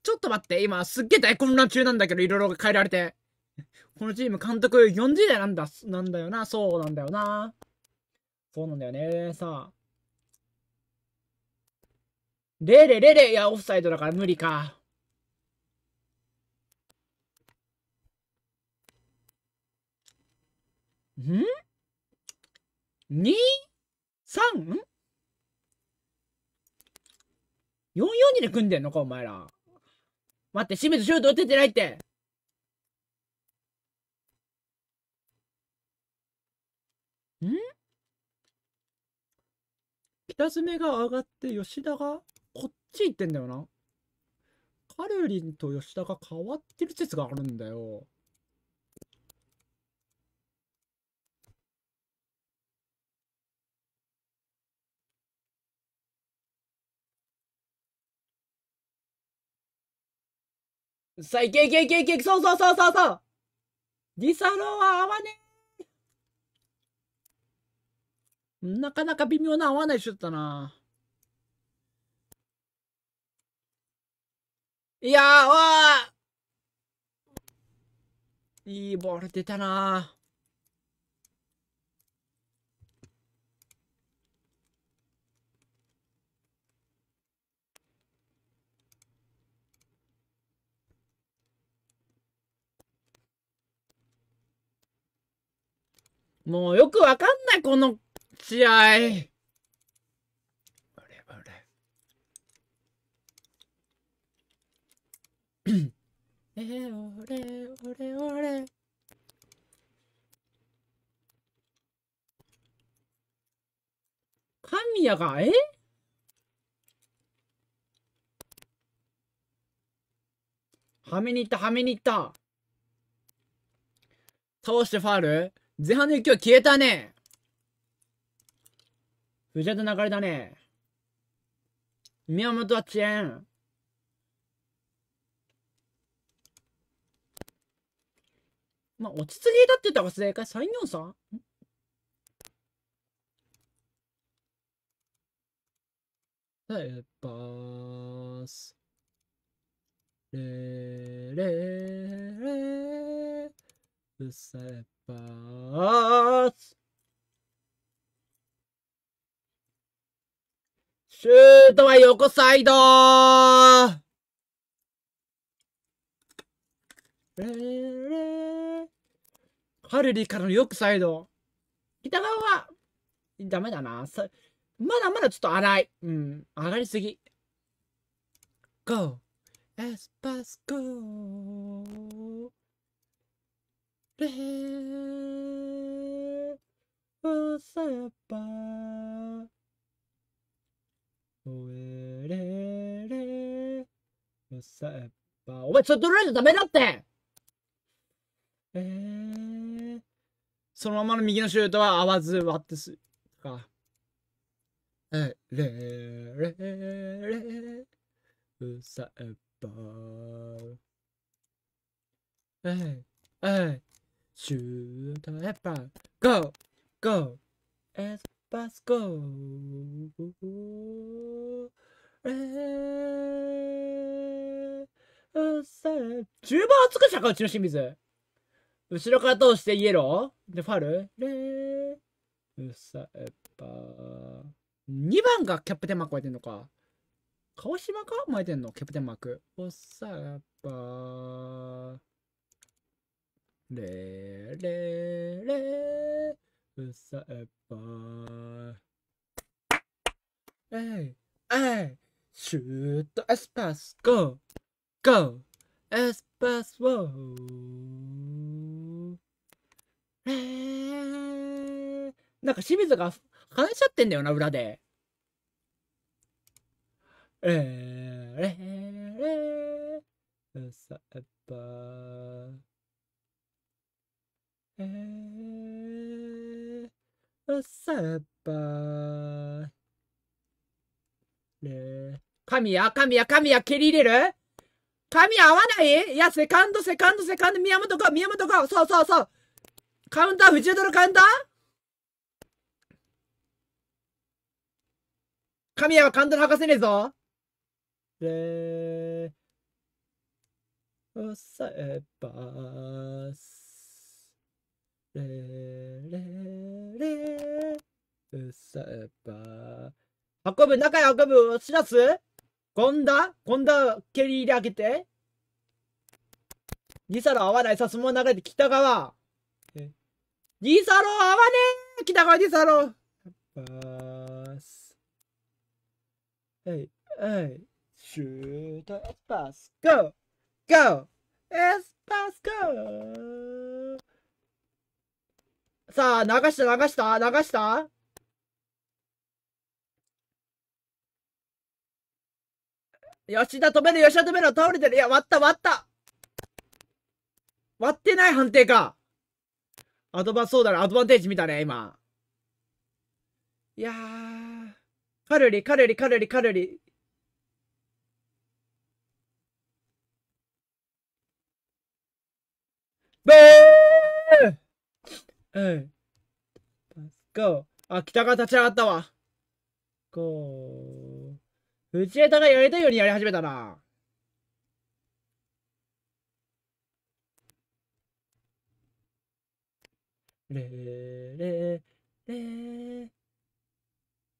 ちょっと待って、今すっげえ大混乱中なんだけど、いろいろ変えられて。このチーム監督40代なんだ、なんだよな、そうなんだよな。そうなんだよね、さあ。レレレレ、いや、オフサイドだから無理か。ん ?2、3? 442で組んでんのか、お前ら。待って、清水シュート打ててないって。ん北爪が上がって吉田がこっち行ってんだよな。カルリンと吉田が変わってる説があるんだよ。さあ、いけいけいけいけ、そうそうそうそうそうディサローは合わねえなかなか微妙な合わない人だったな。いやー、わーいいボール出たなもうよくわかんない、この試合。あれあれ。えー、俺、俺、俺。神谷が、えはめに行った、はめに行った。倒してファール前半の勢い消えたね。藤枝流れだね。宮本は遅延。まあ、落ち着きだって言ったら正解。3、4、3? レパース。レレレうさえ発シュートは横サイドハルリーからのよくサイド。北側は、ダメだな。まだまだちょっと荒い。うん。上がりすぎ。ゴーエスパスゴー礼をすればおえれれをすればお前ちょっとないとダメだってえー、そのままの右のシュートは合わず割ってすかえれれれうさえばえええシュートエッパー、ゴーゴーエスパスゴーえー、うっさー。10番つくしゃか、うちの清水。後ろから通してイエローで、ファルレー。うっさ、えパー。2番がキャプテンマーク巻いてんのか。川島か巻いてんのキャプテンマーク。うっさ、えパー。レレレうさえっぱいえいえいシュートエスパスゴーゴーエスパスウォーレー、なんか清水がちゃってんだよな裏でレー、レー、えー、うさえっぱいえー、さっぱね神谷、神谷、神谷、蹴り入れる神合わないいや、セカンド、セカンド、セカンド、宮本か、宮本か、そうそうそう。カウンター、藤井ドルカウンター神谷はカウンター吐かせねえぞ。ねえ。おさえばーレレレうさば運ぶ中へ運ぶ押し出す権田権田蹴り入れ上げてリサロ合わないさすも流れて北川リサロ合わねえ北川リサロパースはいはいシュートエスパスゴーゴーエスパスゴーさあ、流した、流した、流した吉田止めろ、吉田止めろ、倒れてる。いや、割った、割った割ってない判定か。アドバン、そうだね、アドバンテージ見たね、今。いやー、カルリ、カルリ、カルリ、カルリ。ブーはい。Let's go. あ、北が立ち上がったわ。こう。藤枝がやりたいようにやり始めたな。れれれ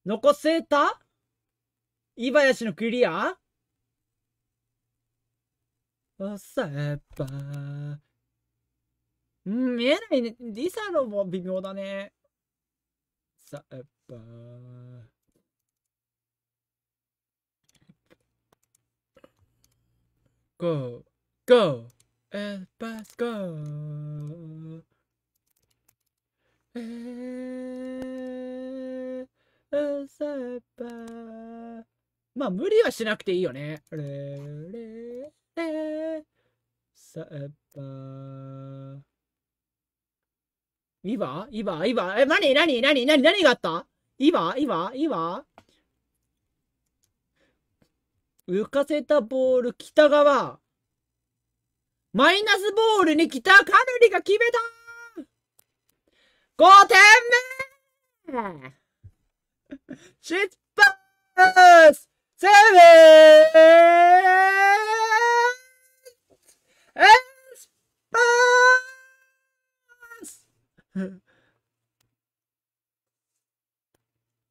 残せたイバヤシのクリアおさえばうん、見えないね。リサロも微妙だね。さ、やっぱ。Go! Go! And bus go! And bus go! まあ無理はしなくていいよね。レレレサッパー。今今今え、なになになになに何があった今今今浮かせたボール、北側。マイナスボールに北カヌリが決めた !5 点目出発セーブンエスパー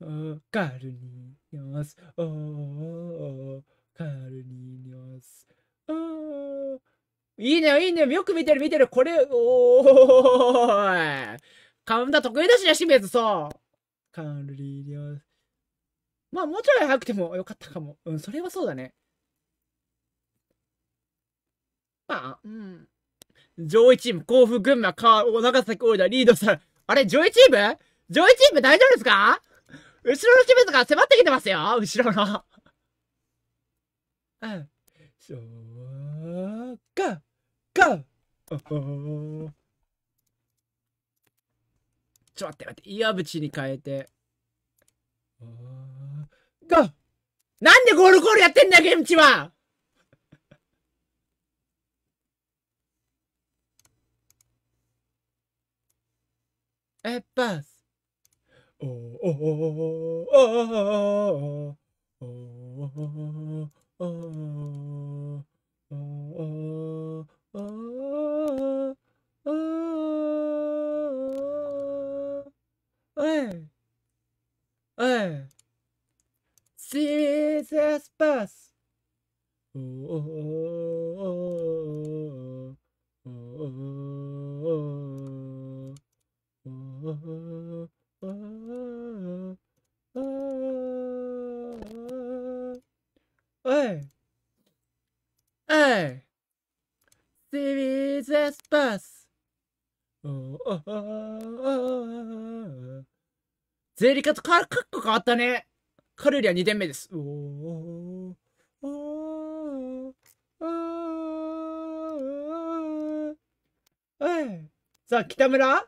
おカルニーニョス。おー、カルニーニョス。おー。いいね、いいね。よく見てる、見てる。これ、おーい。ター得意だしね、清水そう。カルニーニョス。まあ、もうちょい早くてもよかったかも。うん、それはそうだね。まあ、うん。上位チーム、甲府、群馬、川、長崎、大分、リードさん。あれ、上位チーム上位チーム大丈夫ですか後ろのチームとか迫ってきてますよ後ろの。うん。しょーか、か、おちょ、待って待って、岩渕に変えて。ゴーなんでゴールゴールやってんだ、ゲームチは at birth. Oh, oh, oh, oh, oh, oh, oh, oh, oh, oh, Oh, oh, oh, oh, oh, oh, oh. おいおい e y Series e x とカッコ変わったねカルリは2点目です。おさあ、北村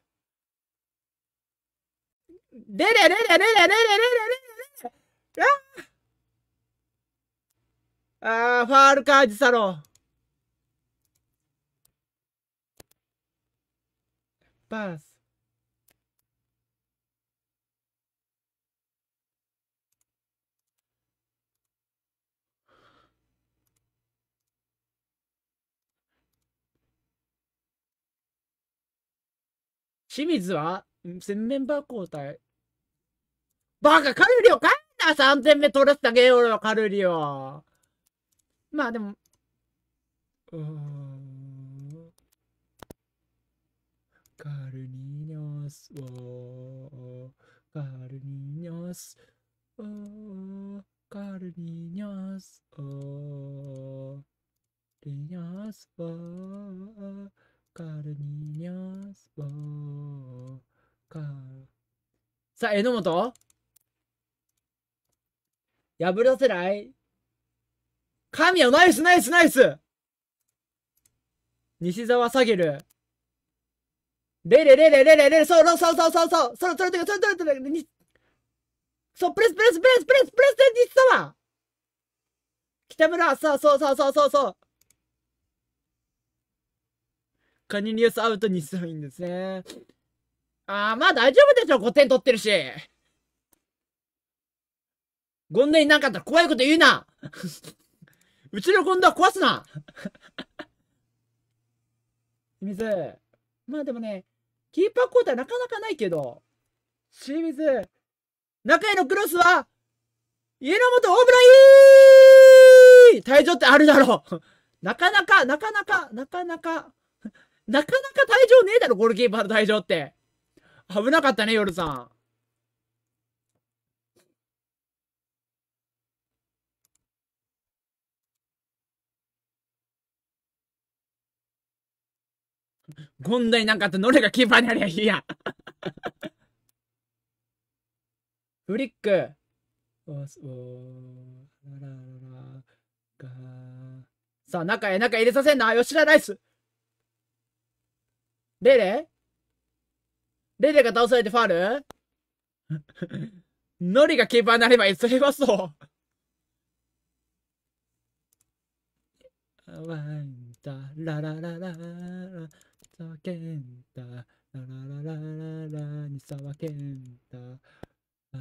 レれれれれれれれれレレああ、ファールカージサロン。バース。清水はメンバー交代バカ、カルリオ帰んな3 0目取らせてあげようよ、カルリオ。まあでも、うーん。カルニーニョス、おー、カルニーニョス、おー、カルニーニョス、おー、リニョス、おー、カルニーニョス、おー、カル。さあ、榎本破らせない神よナイスナイスナイス西沢下げる。レレレレレレレそうそうそうそうそうそう、そう、そう、そう、それそそうプレスプレスプレスプレスプレスで西沢北村そうそうそうそうそうそうカニリウスアウトにてもいいんですね。あーまあ大丈夫でしょ5点取ってるし。ゴンダになんかあったら怖いこと言うな うちのゴンドは壊すな清水。まあでもね、キーパー交代なかなかないけど、清水。中へのクロスは、家の元オブライー退場ってあるだろう なかなか、なかなか、なかなか、なかなか退場ねえだろ、ゴールキーパーの退場って。危なかったね、夜さん。ダ代なんかとノリがキーパーにありゃいいや。フリック。さあ、中へ中入れさせんな。吉田ナイス。レレレレが倒されてファールノリがキーパーになればいい。それはそう。ワンタ、ラララララ沢健太、ラララララ沢健太、あ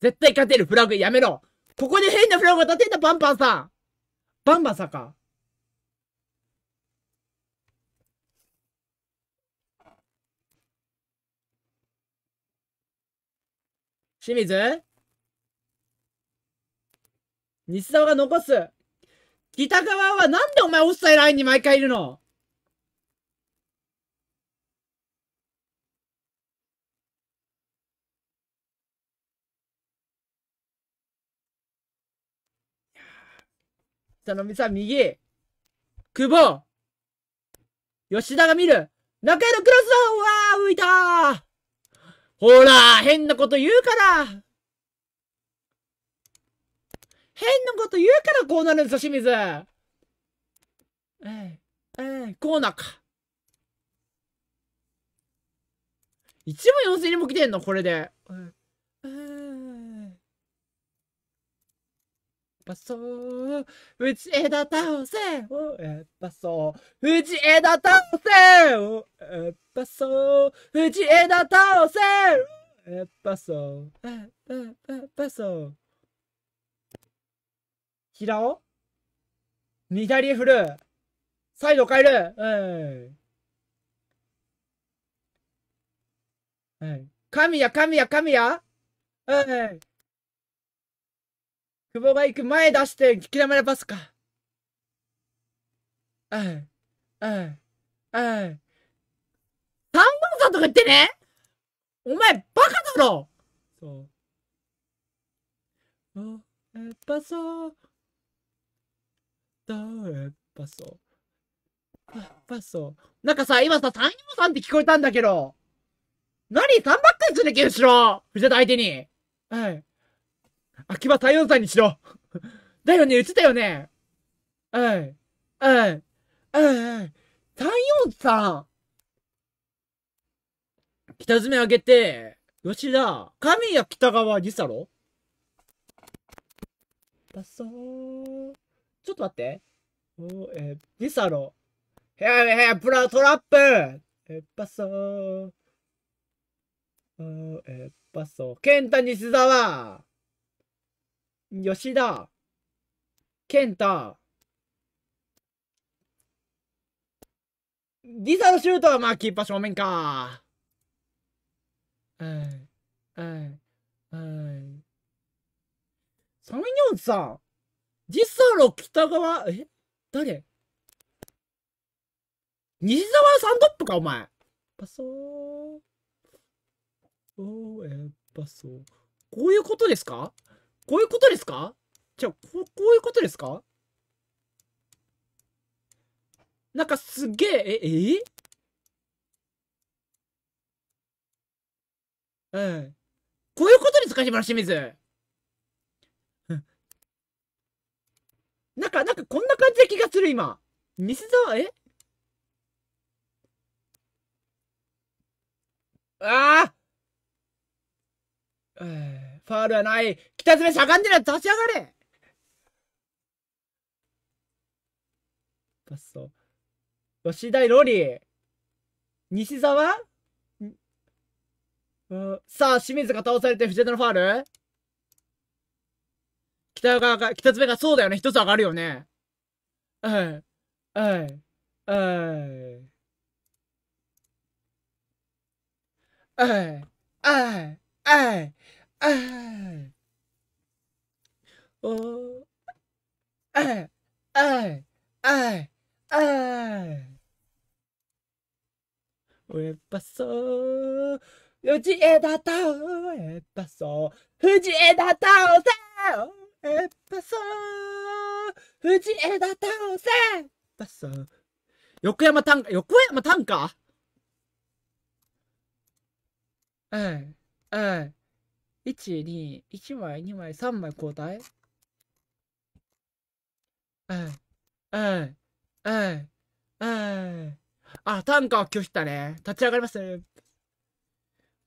絶対勝てるフラグやめろここで変なフラグが立てんだバンバンさんバンバンさんか清水西沢が残す。北川はなんでお前オフサイラインに毎回いるの北のみさん、右。久保。吉田が見る。中へのクロスだうわー浮いたほら、変なこと言うから変なこと言うからこうなるんですよ、清水。ええ、ええ、コーナーか。1万4000人も来てんのこれで。えっばそう、藤枝倒せおっばそう、藤枝倒せおっばそう、藤枝倒せえばそう、えっそう、えそう。平尾左振るサイド変えるうん。うん。神谷、神谷、神谷うん。久保が行く前出して、きなまれパスか。うん。うん。うん。三番さんとか言ってねお前、バカだろそう。お、やっぱそう。やっぱそう。やっぱそう。なんかさ、今さ、3 4んって聞こえたんだけど。何 ?3 ばっかりするけんしろ藤田相手に。はい。秋葉太陽さんにしろ。だよね、映ったよね。はい。はい。はい。太陽さん。北爪あげて、吉田、神谷北川、リサロだそう。ちょっと待って。おえー、ィサロ。ヘアヘアプラトラップエッパソー。エッパソー。ケンタ西沢吉田ケンタディサのシュートはまあキーパー正面か。はい。はい。はい。サムニョンさん。ジサロ北川、え誰西沢サンドップか、お前。パソー。おー、えパソー。こういうことですかこういうことですかじゃあ、こう、こういうことですかなんかすげえ、え、ええうん。こういうことですか、島村清水。なんか、なんかこんな感じな気がする、今。西沢、えああ ファールはない。北爪しゃがんでな立ち上がれパスト。吉田ロリー。西沢さあ、清水が倒されて藤枝のファール北側が、北爪がそうだよね。一つ上がるよね。はい。はい。はい。はい。はい。はい。はい。おー。はい。はい。はい。はい。やっぱそう。藤枝太郎、やっぱそう。藤枝太郎さんエパソー藤枝倒せパソー横山短歌、横山短歌うん、うん。1、2、1枚、2枚、3枚交代うん、うん、うん、うん。あ、短歌は拒否たね。立ち上がりますね。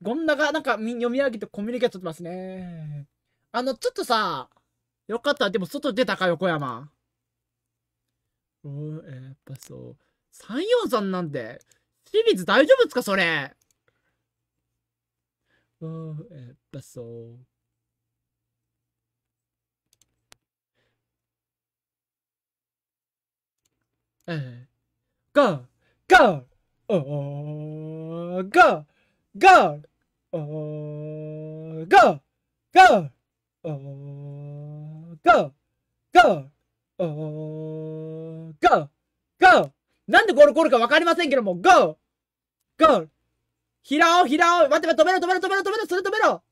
ゴンダがなんか読み上げてコミュニケート取ってますね。あの、ちょっとさ、よかった。でも外出たか、横山。うん、やっぱそう。343なんで、シリーズ大丈夫っすか、それ。うん、やっぱそう。ええ。ゴーゴーおーゴーゴーおーゴーゴーおー go, go, oh, go, go. なんでゴールゴールかわかりませんけども、go, go. 平尾、平尾、待って待って、止めろ、止めろ、止めろ、止めろ、それ止めろ。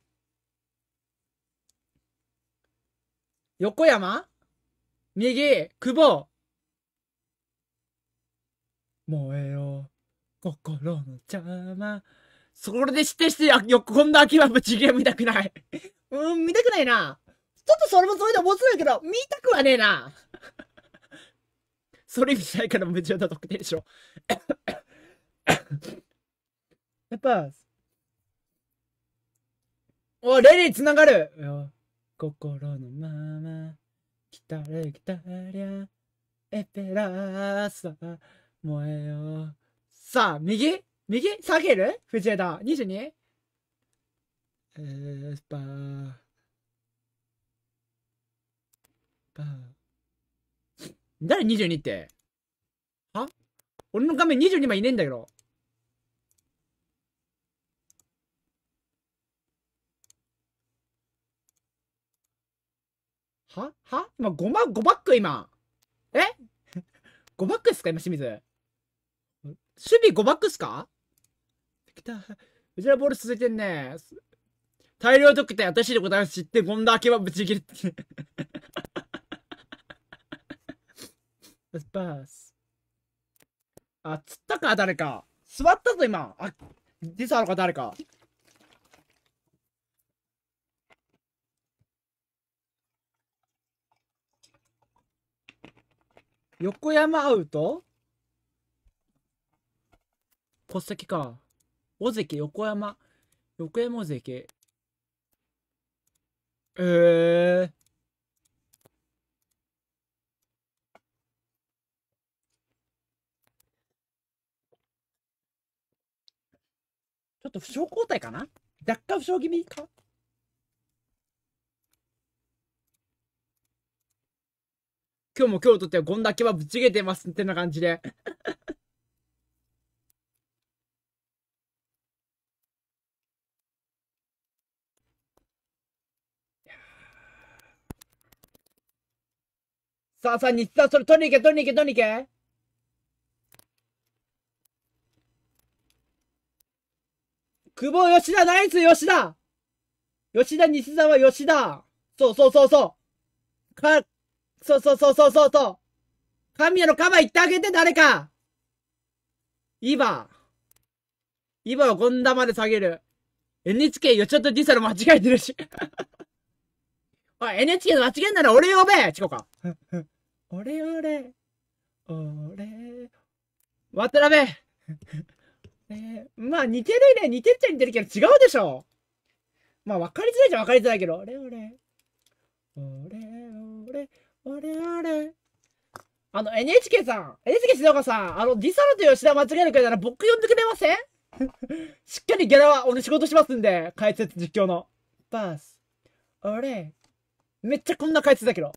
横山右、久保。燃えよ、心の邪魔。それでしてして、よ、今度秋はぶちゲーム見たくない。うん、見たくないな。ちょっとそれもそれで面白いけど、見たくはねえな。それ見たいから夢中な特定でしょ。やっぱ、お、レにつながる心のまま、来たれ来たりゃ、エペラーサ、燃えよ。さあ、右右下げる藤枝 22? エスパー。誰22って。は俺の画面22枚いねえんだけど。はは今5万、5バック今。え ?5 バックっすか今清水。守備5バックっすかできた。うちらボール続いてんね。大量得点、私でございます。知って、ゴンダーケバぶち切るって。バス。あ、釣ったか誰か。座ったぞ、今。あ、出たのか、誰か。横山アウト戸籍か。尾関、横山。横山尾関。ええー。と負傷交代かな若干負傷気味か今日も今日とってはこんだけはぶちげてますってな感じで さあさあ、日産、それ取りに行け、取りに行け、取りに行け。久保、吉田、ナイス、吉田吉田、西沢、吉田そうそうそうそう。か、そうそうそうそうそうそう。神谷のカバー行ってあげて、誰かイバ。イバをゴンダまで下げる。NHK よ、ちょっと時差の間違えてるし。おい、NHK の間違えんなら俺呼べチうか。俺俺。俺。渡辺えー、まあ似てるね。似てっちゃ似てるけど違うでしょ。まあ分かりづらいじゃ分かりづらいけど。俺俺。俺俺。俺俺。あの NHK さん、NHK 静岡さん、あのディサロと吉田間違えるからなら僕呼んでくれません しっかりギャラは俺仕事しますんで、解説実況の。バース。俺。めっちゃこんな解説だけど。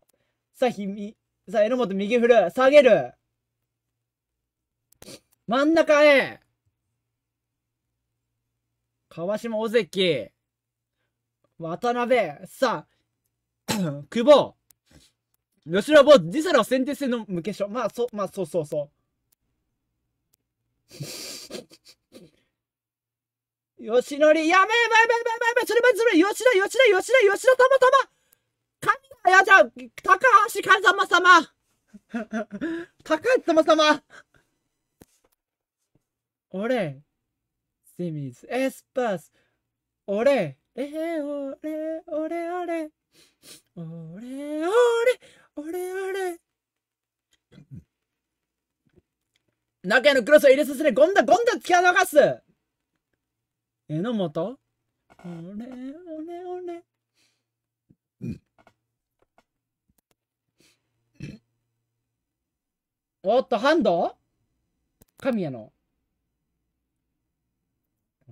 さあ、ひみ、さあ、榎本右振る。下げる。真ん中へ。川島尾関、渡辺、さあ、久保、吉田、野坊、時差の先手戦の無決勝。まあ、そ、まあ、そうそうそう。吉野やべえ、やべえ、やべえ、やべえ、それまずる、吉田、吉田、吉田、吉田、たまたま、神谷じゃん、高橋風間様。高橋様様。俺、セミズ、エスパス、オレ、レオレ、オレオレ、オレオレ、オレオレ。中へのクロスを入れさせて、ゴンダゴンダ突き放す榎本オレオレオレ。おっと、ハンド神谷の。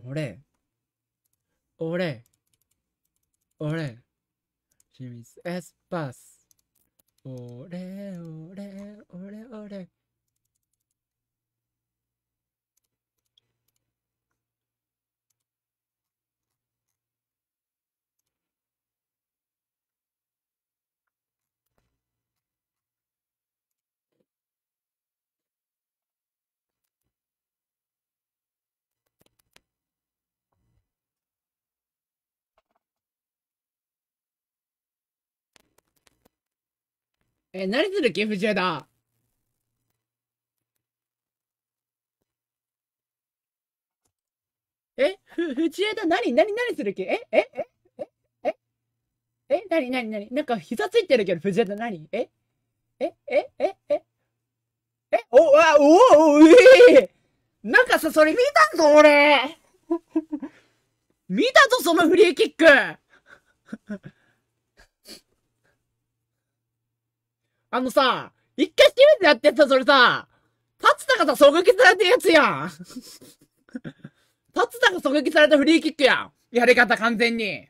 俺、俺、俺、清水エスパス。俺、俺、俺、俺。え、何する気不自だえふ、不自由だ何何何する気ええええええ何何何なんか膝ついてるけど藤枝由だ何ええええええお、わ、おおおえー、なんかさ、それ見たぞ、俺見たぞ、そのフリーキックあのさ、一回決めてやってたそれさ、立田がさ、狙撃されてるやつやん。立田が狙撃されたフリーキックやん。やり方完全に。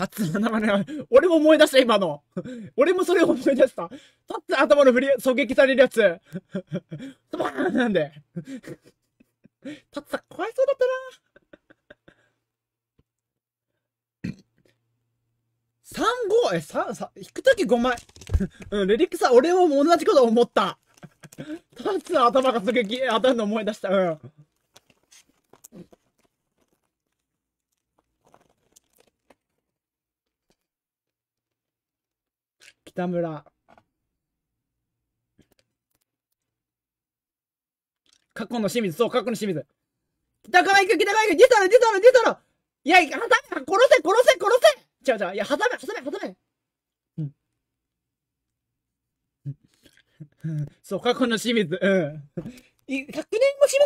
立田の名前、俺も思い出した今の。俺もそれを思い出した。立田頭の振り、狙撃されるやつ。バーンなんで。立田怖いそうだったな。3、五、え、三さ、引くとき5枚。うん、レリックさん、俺も同じこと思った。タ ッの頭がすげえ、当たるの思い出した。うん。北村。過去の清水、そう、過去の清水。北川行く、北川行く、出たら、出たら、出たらいや、殺せ、殺せ、殺せ違う違う。いや、挟め、挟め、挟め。そう、過去の清水。うん。100年後清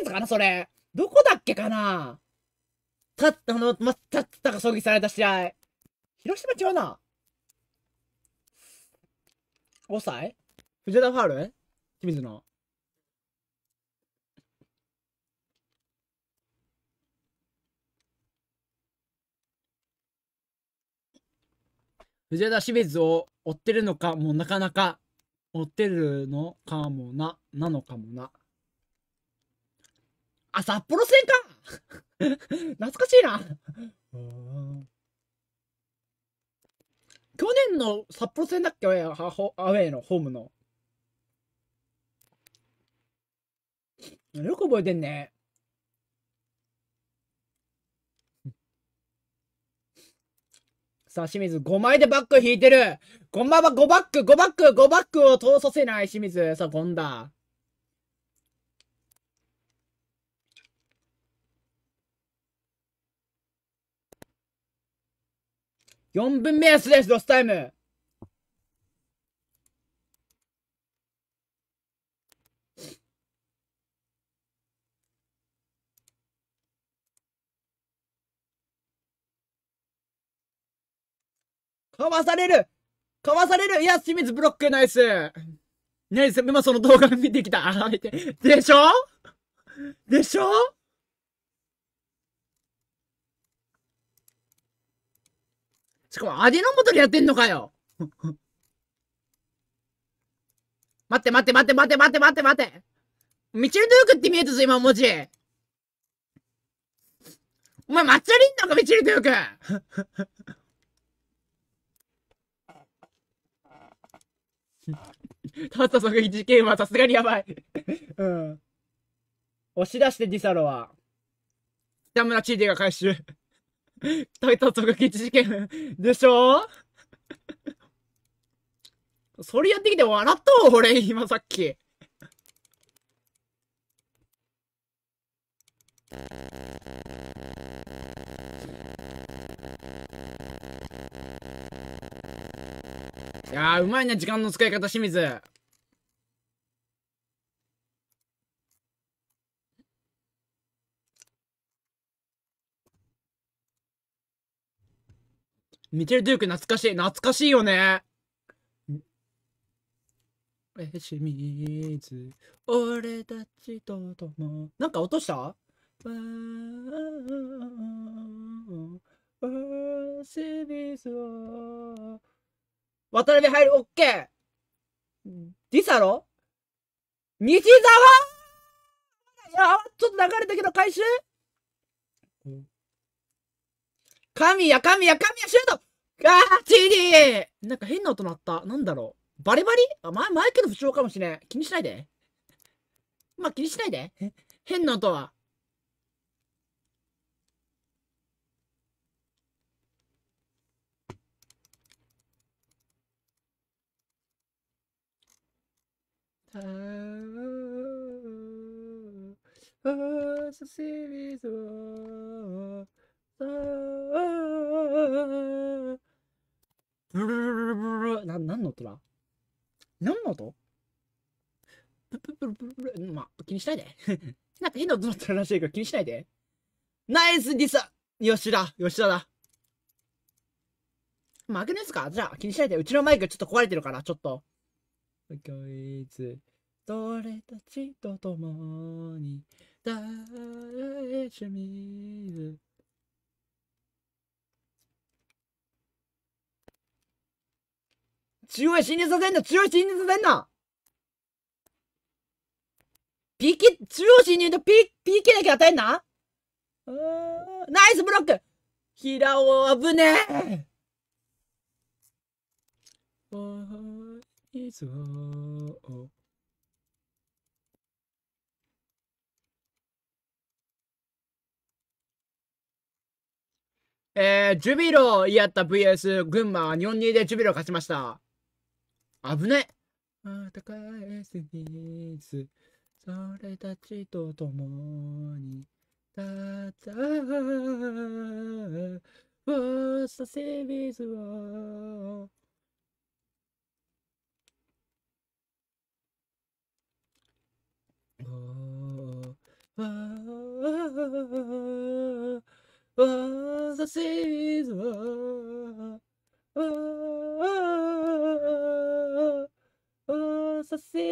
水かな、それ。どこだっけかなた、あの、ま、た、たか、葬儀された試合。広島違うな。5歳藤田ファール清水の。藤枝清水を追ってるのかもうなかなか追ってるのかもな、なのかもな。あ、札幌戦か 懐かしいな去年の札幌戦だっけアウェイのホームの。よく覚えてんね。さあ、清水、5枚でバック引いてる !5 んは5バック !5 バック !5 バックを通させない、清水。さあ、ゴンダ。4分目安です、ロスタイムかわされるかわされるいや、清水ブロックナイスナイス今その動画見てきた。でしょでしょしかも、味の素でやってんのかよ 待って待って待って待って待って待って待って。ミチルドゥクって見えたぞ、今、文字。お前、抹茶リンダか、ミチルドゥクたッタ作品事件はさすがにやばいうん。押し出してディサロは。北村チーデが回収。タイタ突撃事件でしょそれやってきて笑ったわ、俺、今さっき。いやー、うまいね、時間の使い方、清水。ミてル・デューク懐かしい。懐かしいよね。え、清水、俺たちともなんか落とした清水を渡辺入る、オッケーディサロ西沢いや、ちょっと流れたけど回収神谷、神谷、神谷、シュートガーチリーなんか変な音鳴った。なんだろうバリバリあ、前、マイクの不調かもしれん。気にしないで。まあ、気にしないで。変な音は。As a series of ブルブルブルブルな、何の音だ何の音ブルブルブルブルまあ、気にしないで。なんか変な音だったらしいから気にしないで。ナイスリサ吉田吉田だ負けないっすかじゃあ気にしないで。うちのマイクちょっと壊れてるから、ちょっと。こいつ俺たちと共に誰しみず中央侵入させんな中央侵入させんなピキ、中央侵入とピ、キ k だけ与えんなナイスブロック平尾危ねえ is a l えー、ジュビロやった VS 群馬日本2でジュビロ勝ちました。危ねまたえすぎず、それたちと共に、たたう、させ水を。しわは、し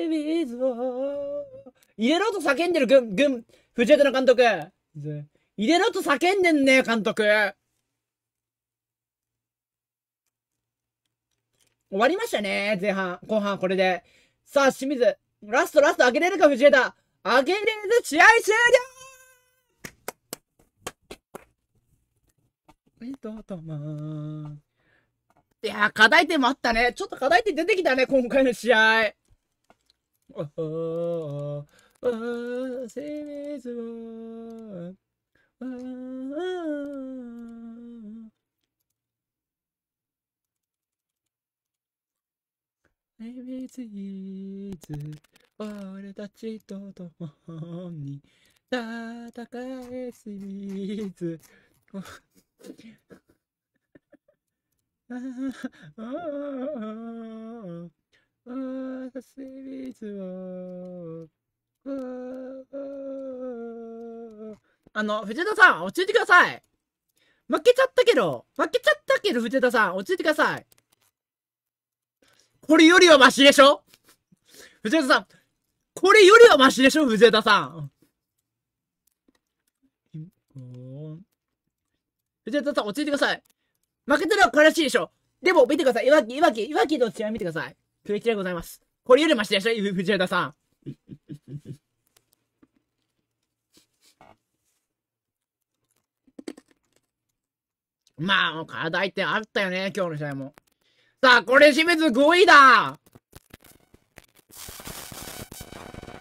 水を入れろと叫んでる、ぐん、ぐん、藤枝の監督。入れろと叫んでんね監督。終わりましたね、前半。後半、これで。さあ、清水。ラスト、ラスト、開けれるか、藤枝。アギリーズ試合終了と、いやー、課題点もあったね。ちょっと課題点出てきたね、今回の試合。おほー、おー、せーずー、おー、せーずー、俺たちと共に戦えシリ ーズ。ああ、ああ、シリーズを。あの、藤田さん、落ち着いてください負けちゃったけど、負けちゃったけど、藤田さん、落ち着いてくださいこれよりはマシでしょ藤田さん、これよりはマシでしょ、藤枝さん。藤枝さん、落ち着いてください。負けたら悲しいでしょ。でも、見てください。いわき、いわき、いわきの試合見てください。クレキでございます。これよりマシでしょ、藤枝さん。まあ、課題ってあったよね、今日の試合も。さあ、これ清水5位だエエエスススパパパ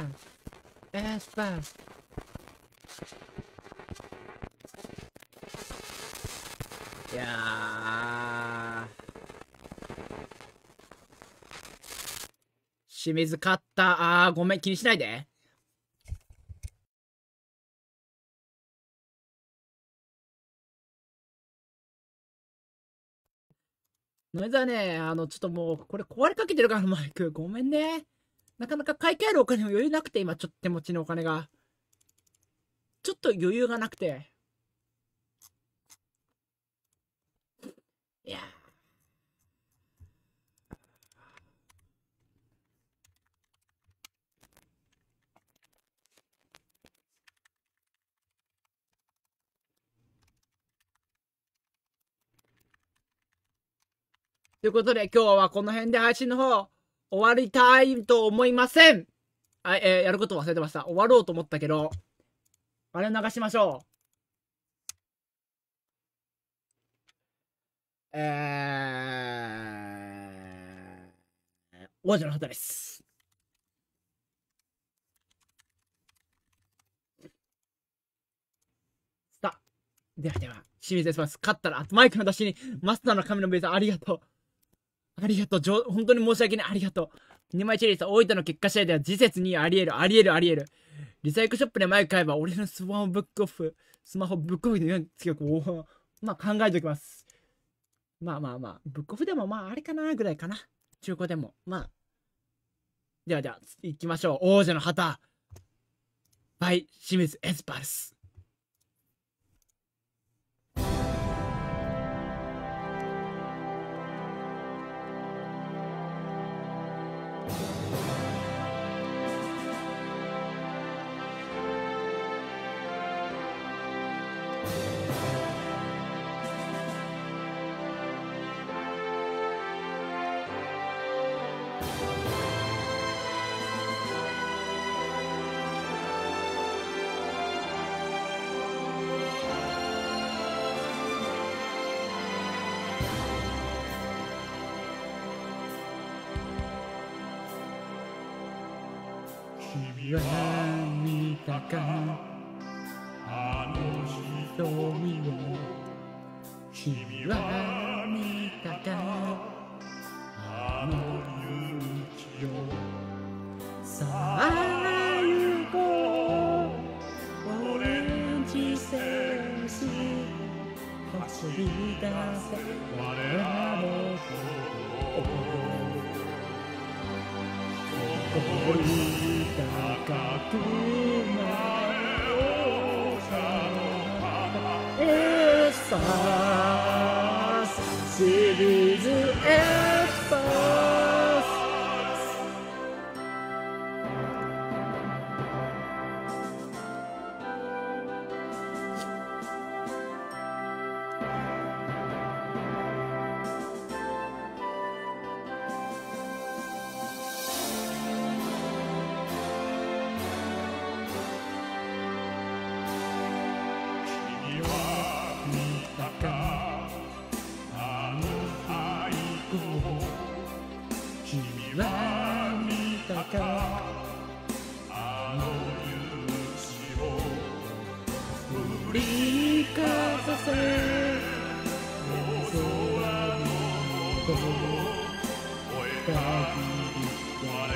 ン。ン。ン。いや。清水勝ったあごめん気にしないで。ノイズはね、あの、ちょっともう、これ壊れかけてるから、マイク。ごめんね。なかなか買い替えるお金も余裕なくて、今、ちょっと手持ちのお金が。ちょっと余裕がなくて。ということで、今日はこの辺で配信の方、終わりたいと思いませんはい、えー、やること忘れてました。終わろうと思ったけど、あれ流しましょう。えー、王女の旗です。さあ、ではでは、清水です。勝ったら、マイクの出しに、マスターの神のベーん、ありがとう。ありがとう。本当に申し訳ない。ありがとう。ネマイチェリーさん、大分の結果試合では次節にあり得る、あり得る、あり得る。リサイクルショップでマイク買えば、俺のスマホブックオフ、スマホブックオフで強く、おまあ考えておきます。まあまあまあ、ブックオフでもまああれかなぐらいかな。中古でも。まあ。ではでは、行きましょう。王者の旗。バイ、清水エスパルス。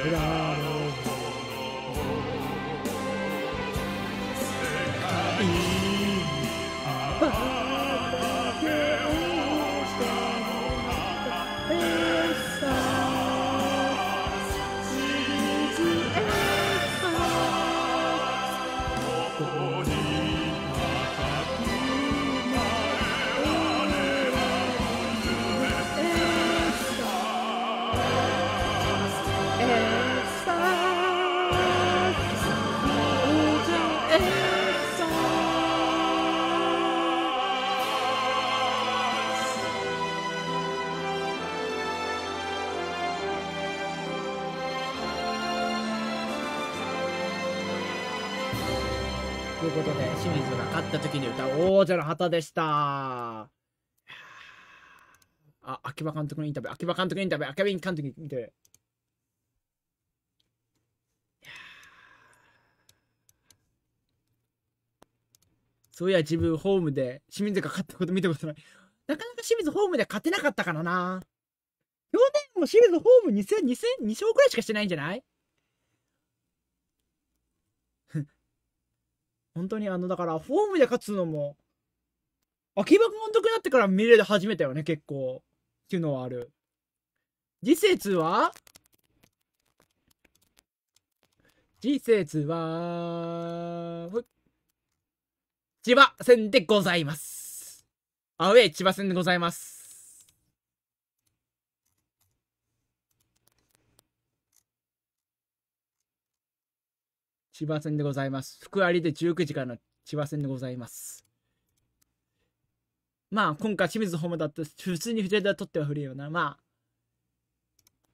Yeah. 王者の旗でした。あ、秋葉監督のインタビュー、秋葉監督のインタビュー、秋葉監督のインタビュー。そういや、自分ホームで清水が勝ったこと見たことない。なかなか清水ホームで勝てなかったからな。去年も清水ホーム2戦、2戦、2勝くらいしかしてないんじゃない本当にあの、だから、ホームで勝つのも、秋葉監督になってから見れる始めたよね、結構。っていうのはある。次節は次節は、千葉戦でございます。アウェイ千葉戦でございます。千葉戦でございます。福有で19時からの千葉戦でございます。まあ、今回清水ホームだって、普通に筆で取っては振るよな。まあ、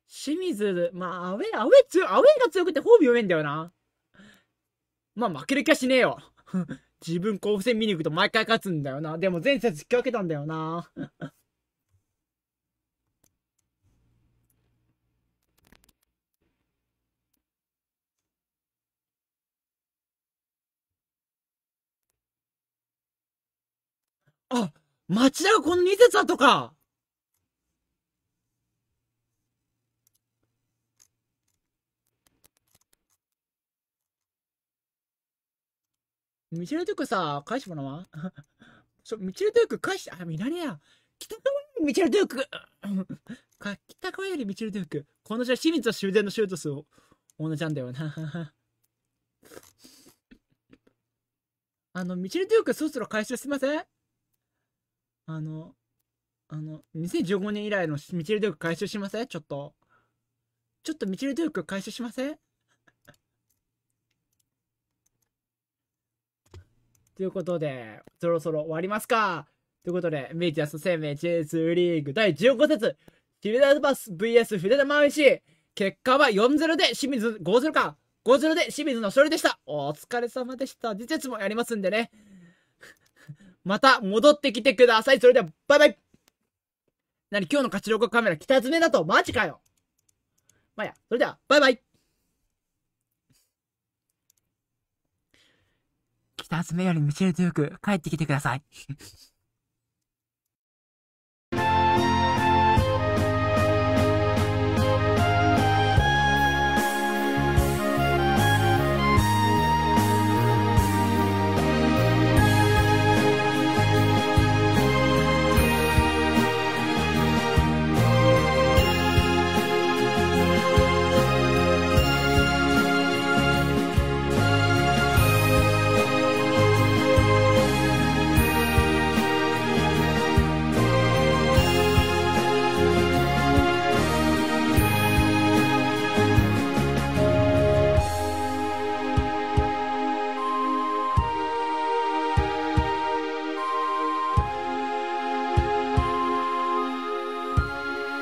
清水、まあ、アウェイ、アウェイ強、アウェイが強くてホーム弱いんだよな。まあ、負ける気はしねえよ。自分甲府戦見に行くと毎回勝つんだよな。でも前節引き分けたんだよな。あ 町田がこの2節だとかミチルトゥクさ、返してもらわ そう、ミチルトゥク返して、あ、見られや。北川よりミチルトゥクか、北川よりミチルトゥク。この試は清水と終電のシュート数、同じなんだよな あの、ミチルトゥク、そろそろ返してすませんあの、あの、2015年以来のミチル・デューク回収しませんちょっと。ちょっとミチル・デューク回収しませんということで、そろそろ終わりますか。ということで、メイティアス生命 J2 リーグ第15節、シルダーバス VS 筆玉飯。結果は4-0で清水5-0か。5-0で清水の勝利でした。お疲れ様でした。次節もやりますんでね。また戻ってきてください。それでは、バイバイ何今日の勝ちカメラ、北詰めだとマジかよまあ、や、それでは、バイバイ北詰めより道の強く帰ってきてください。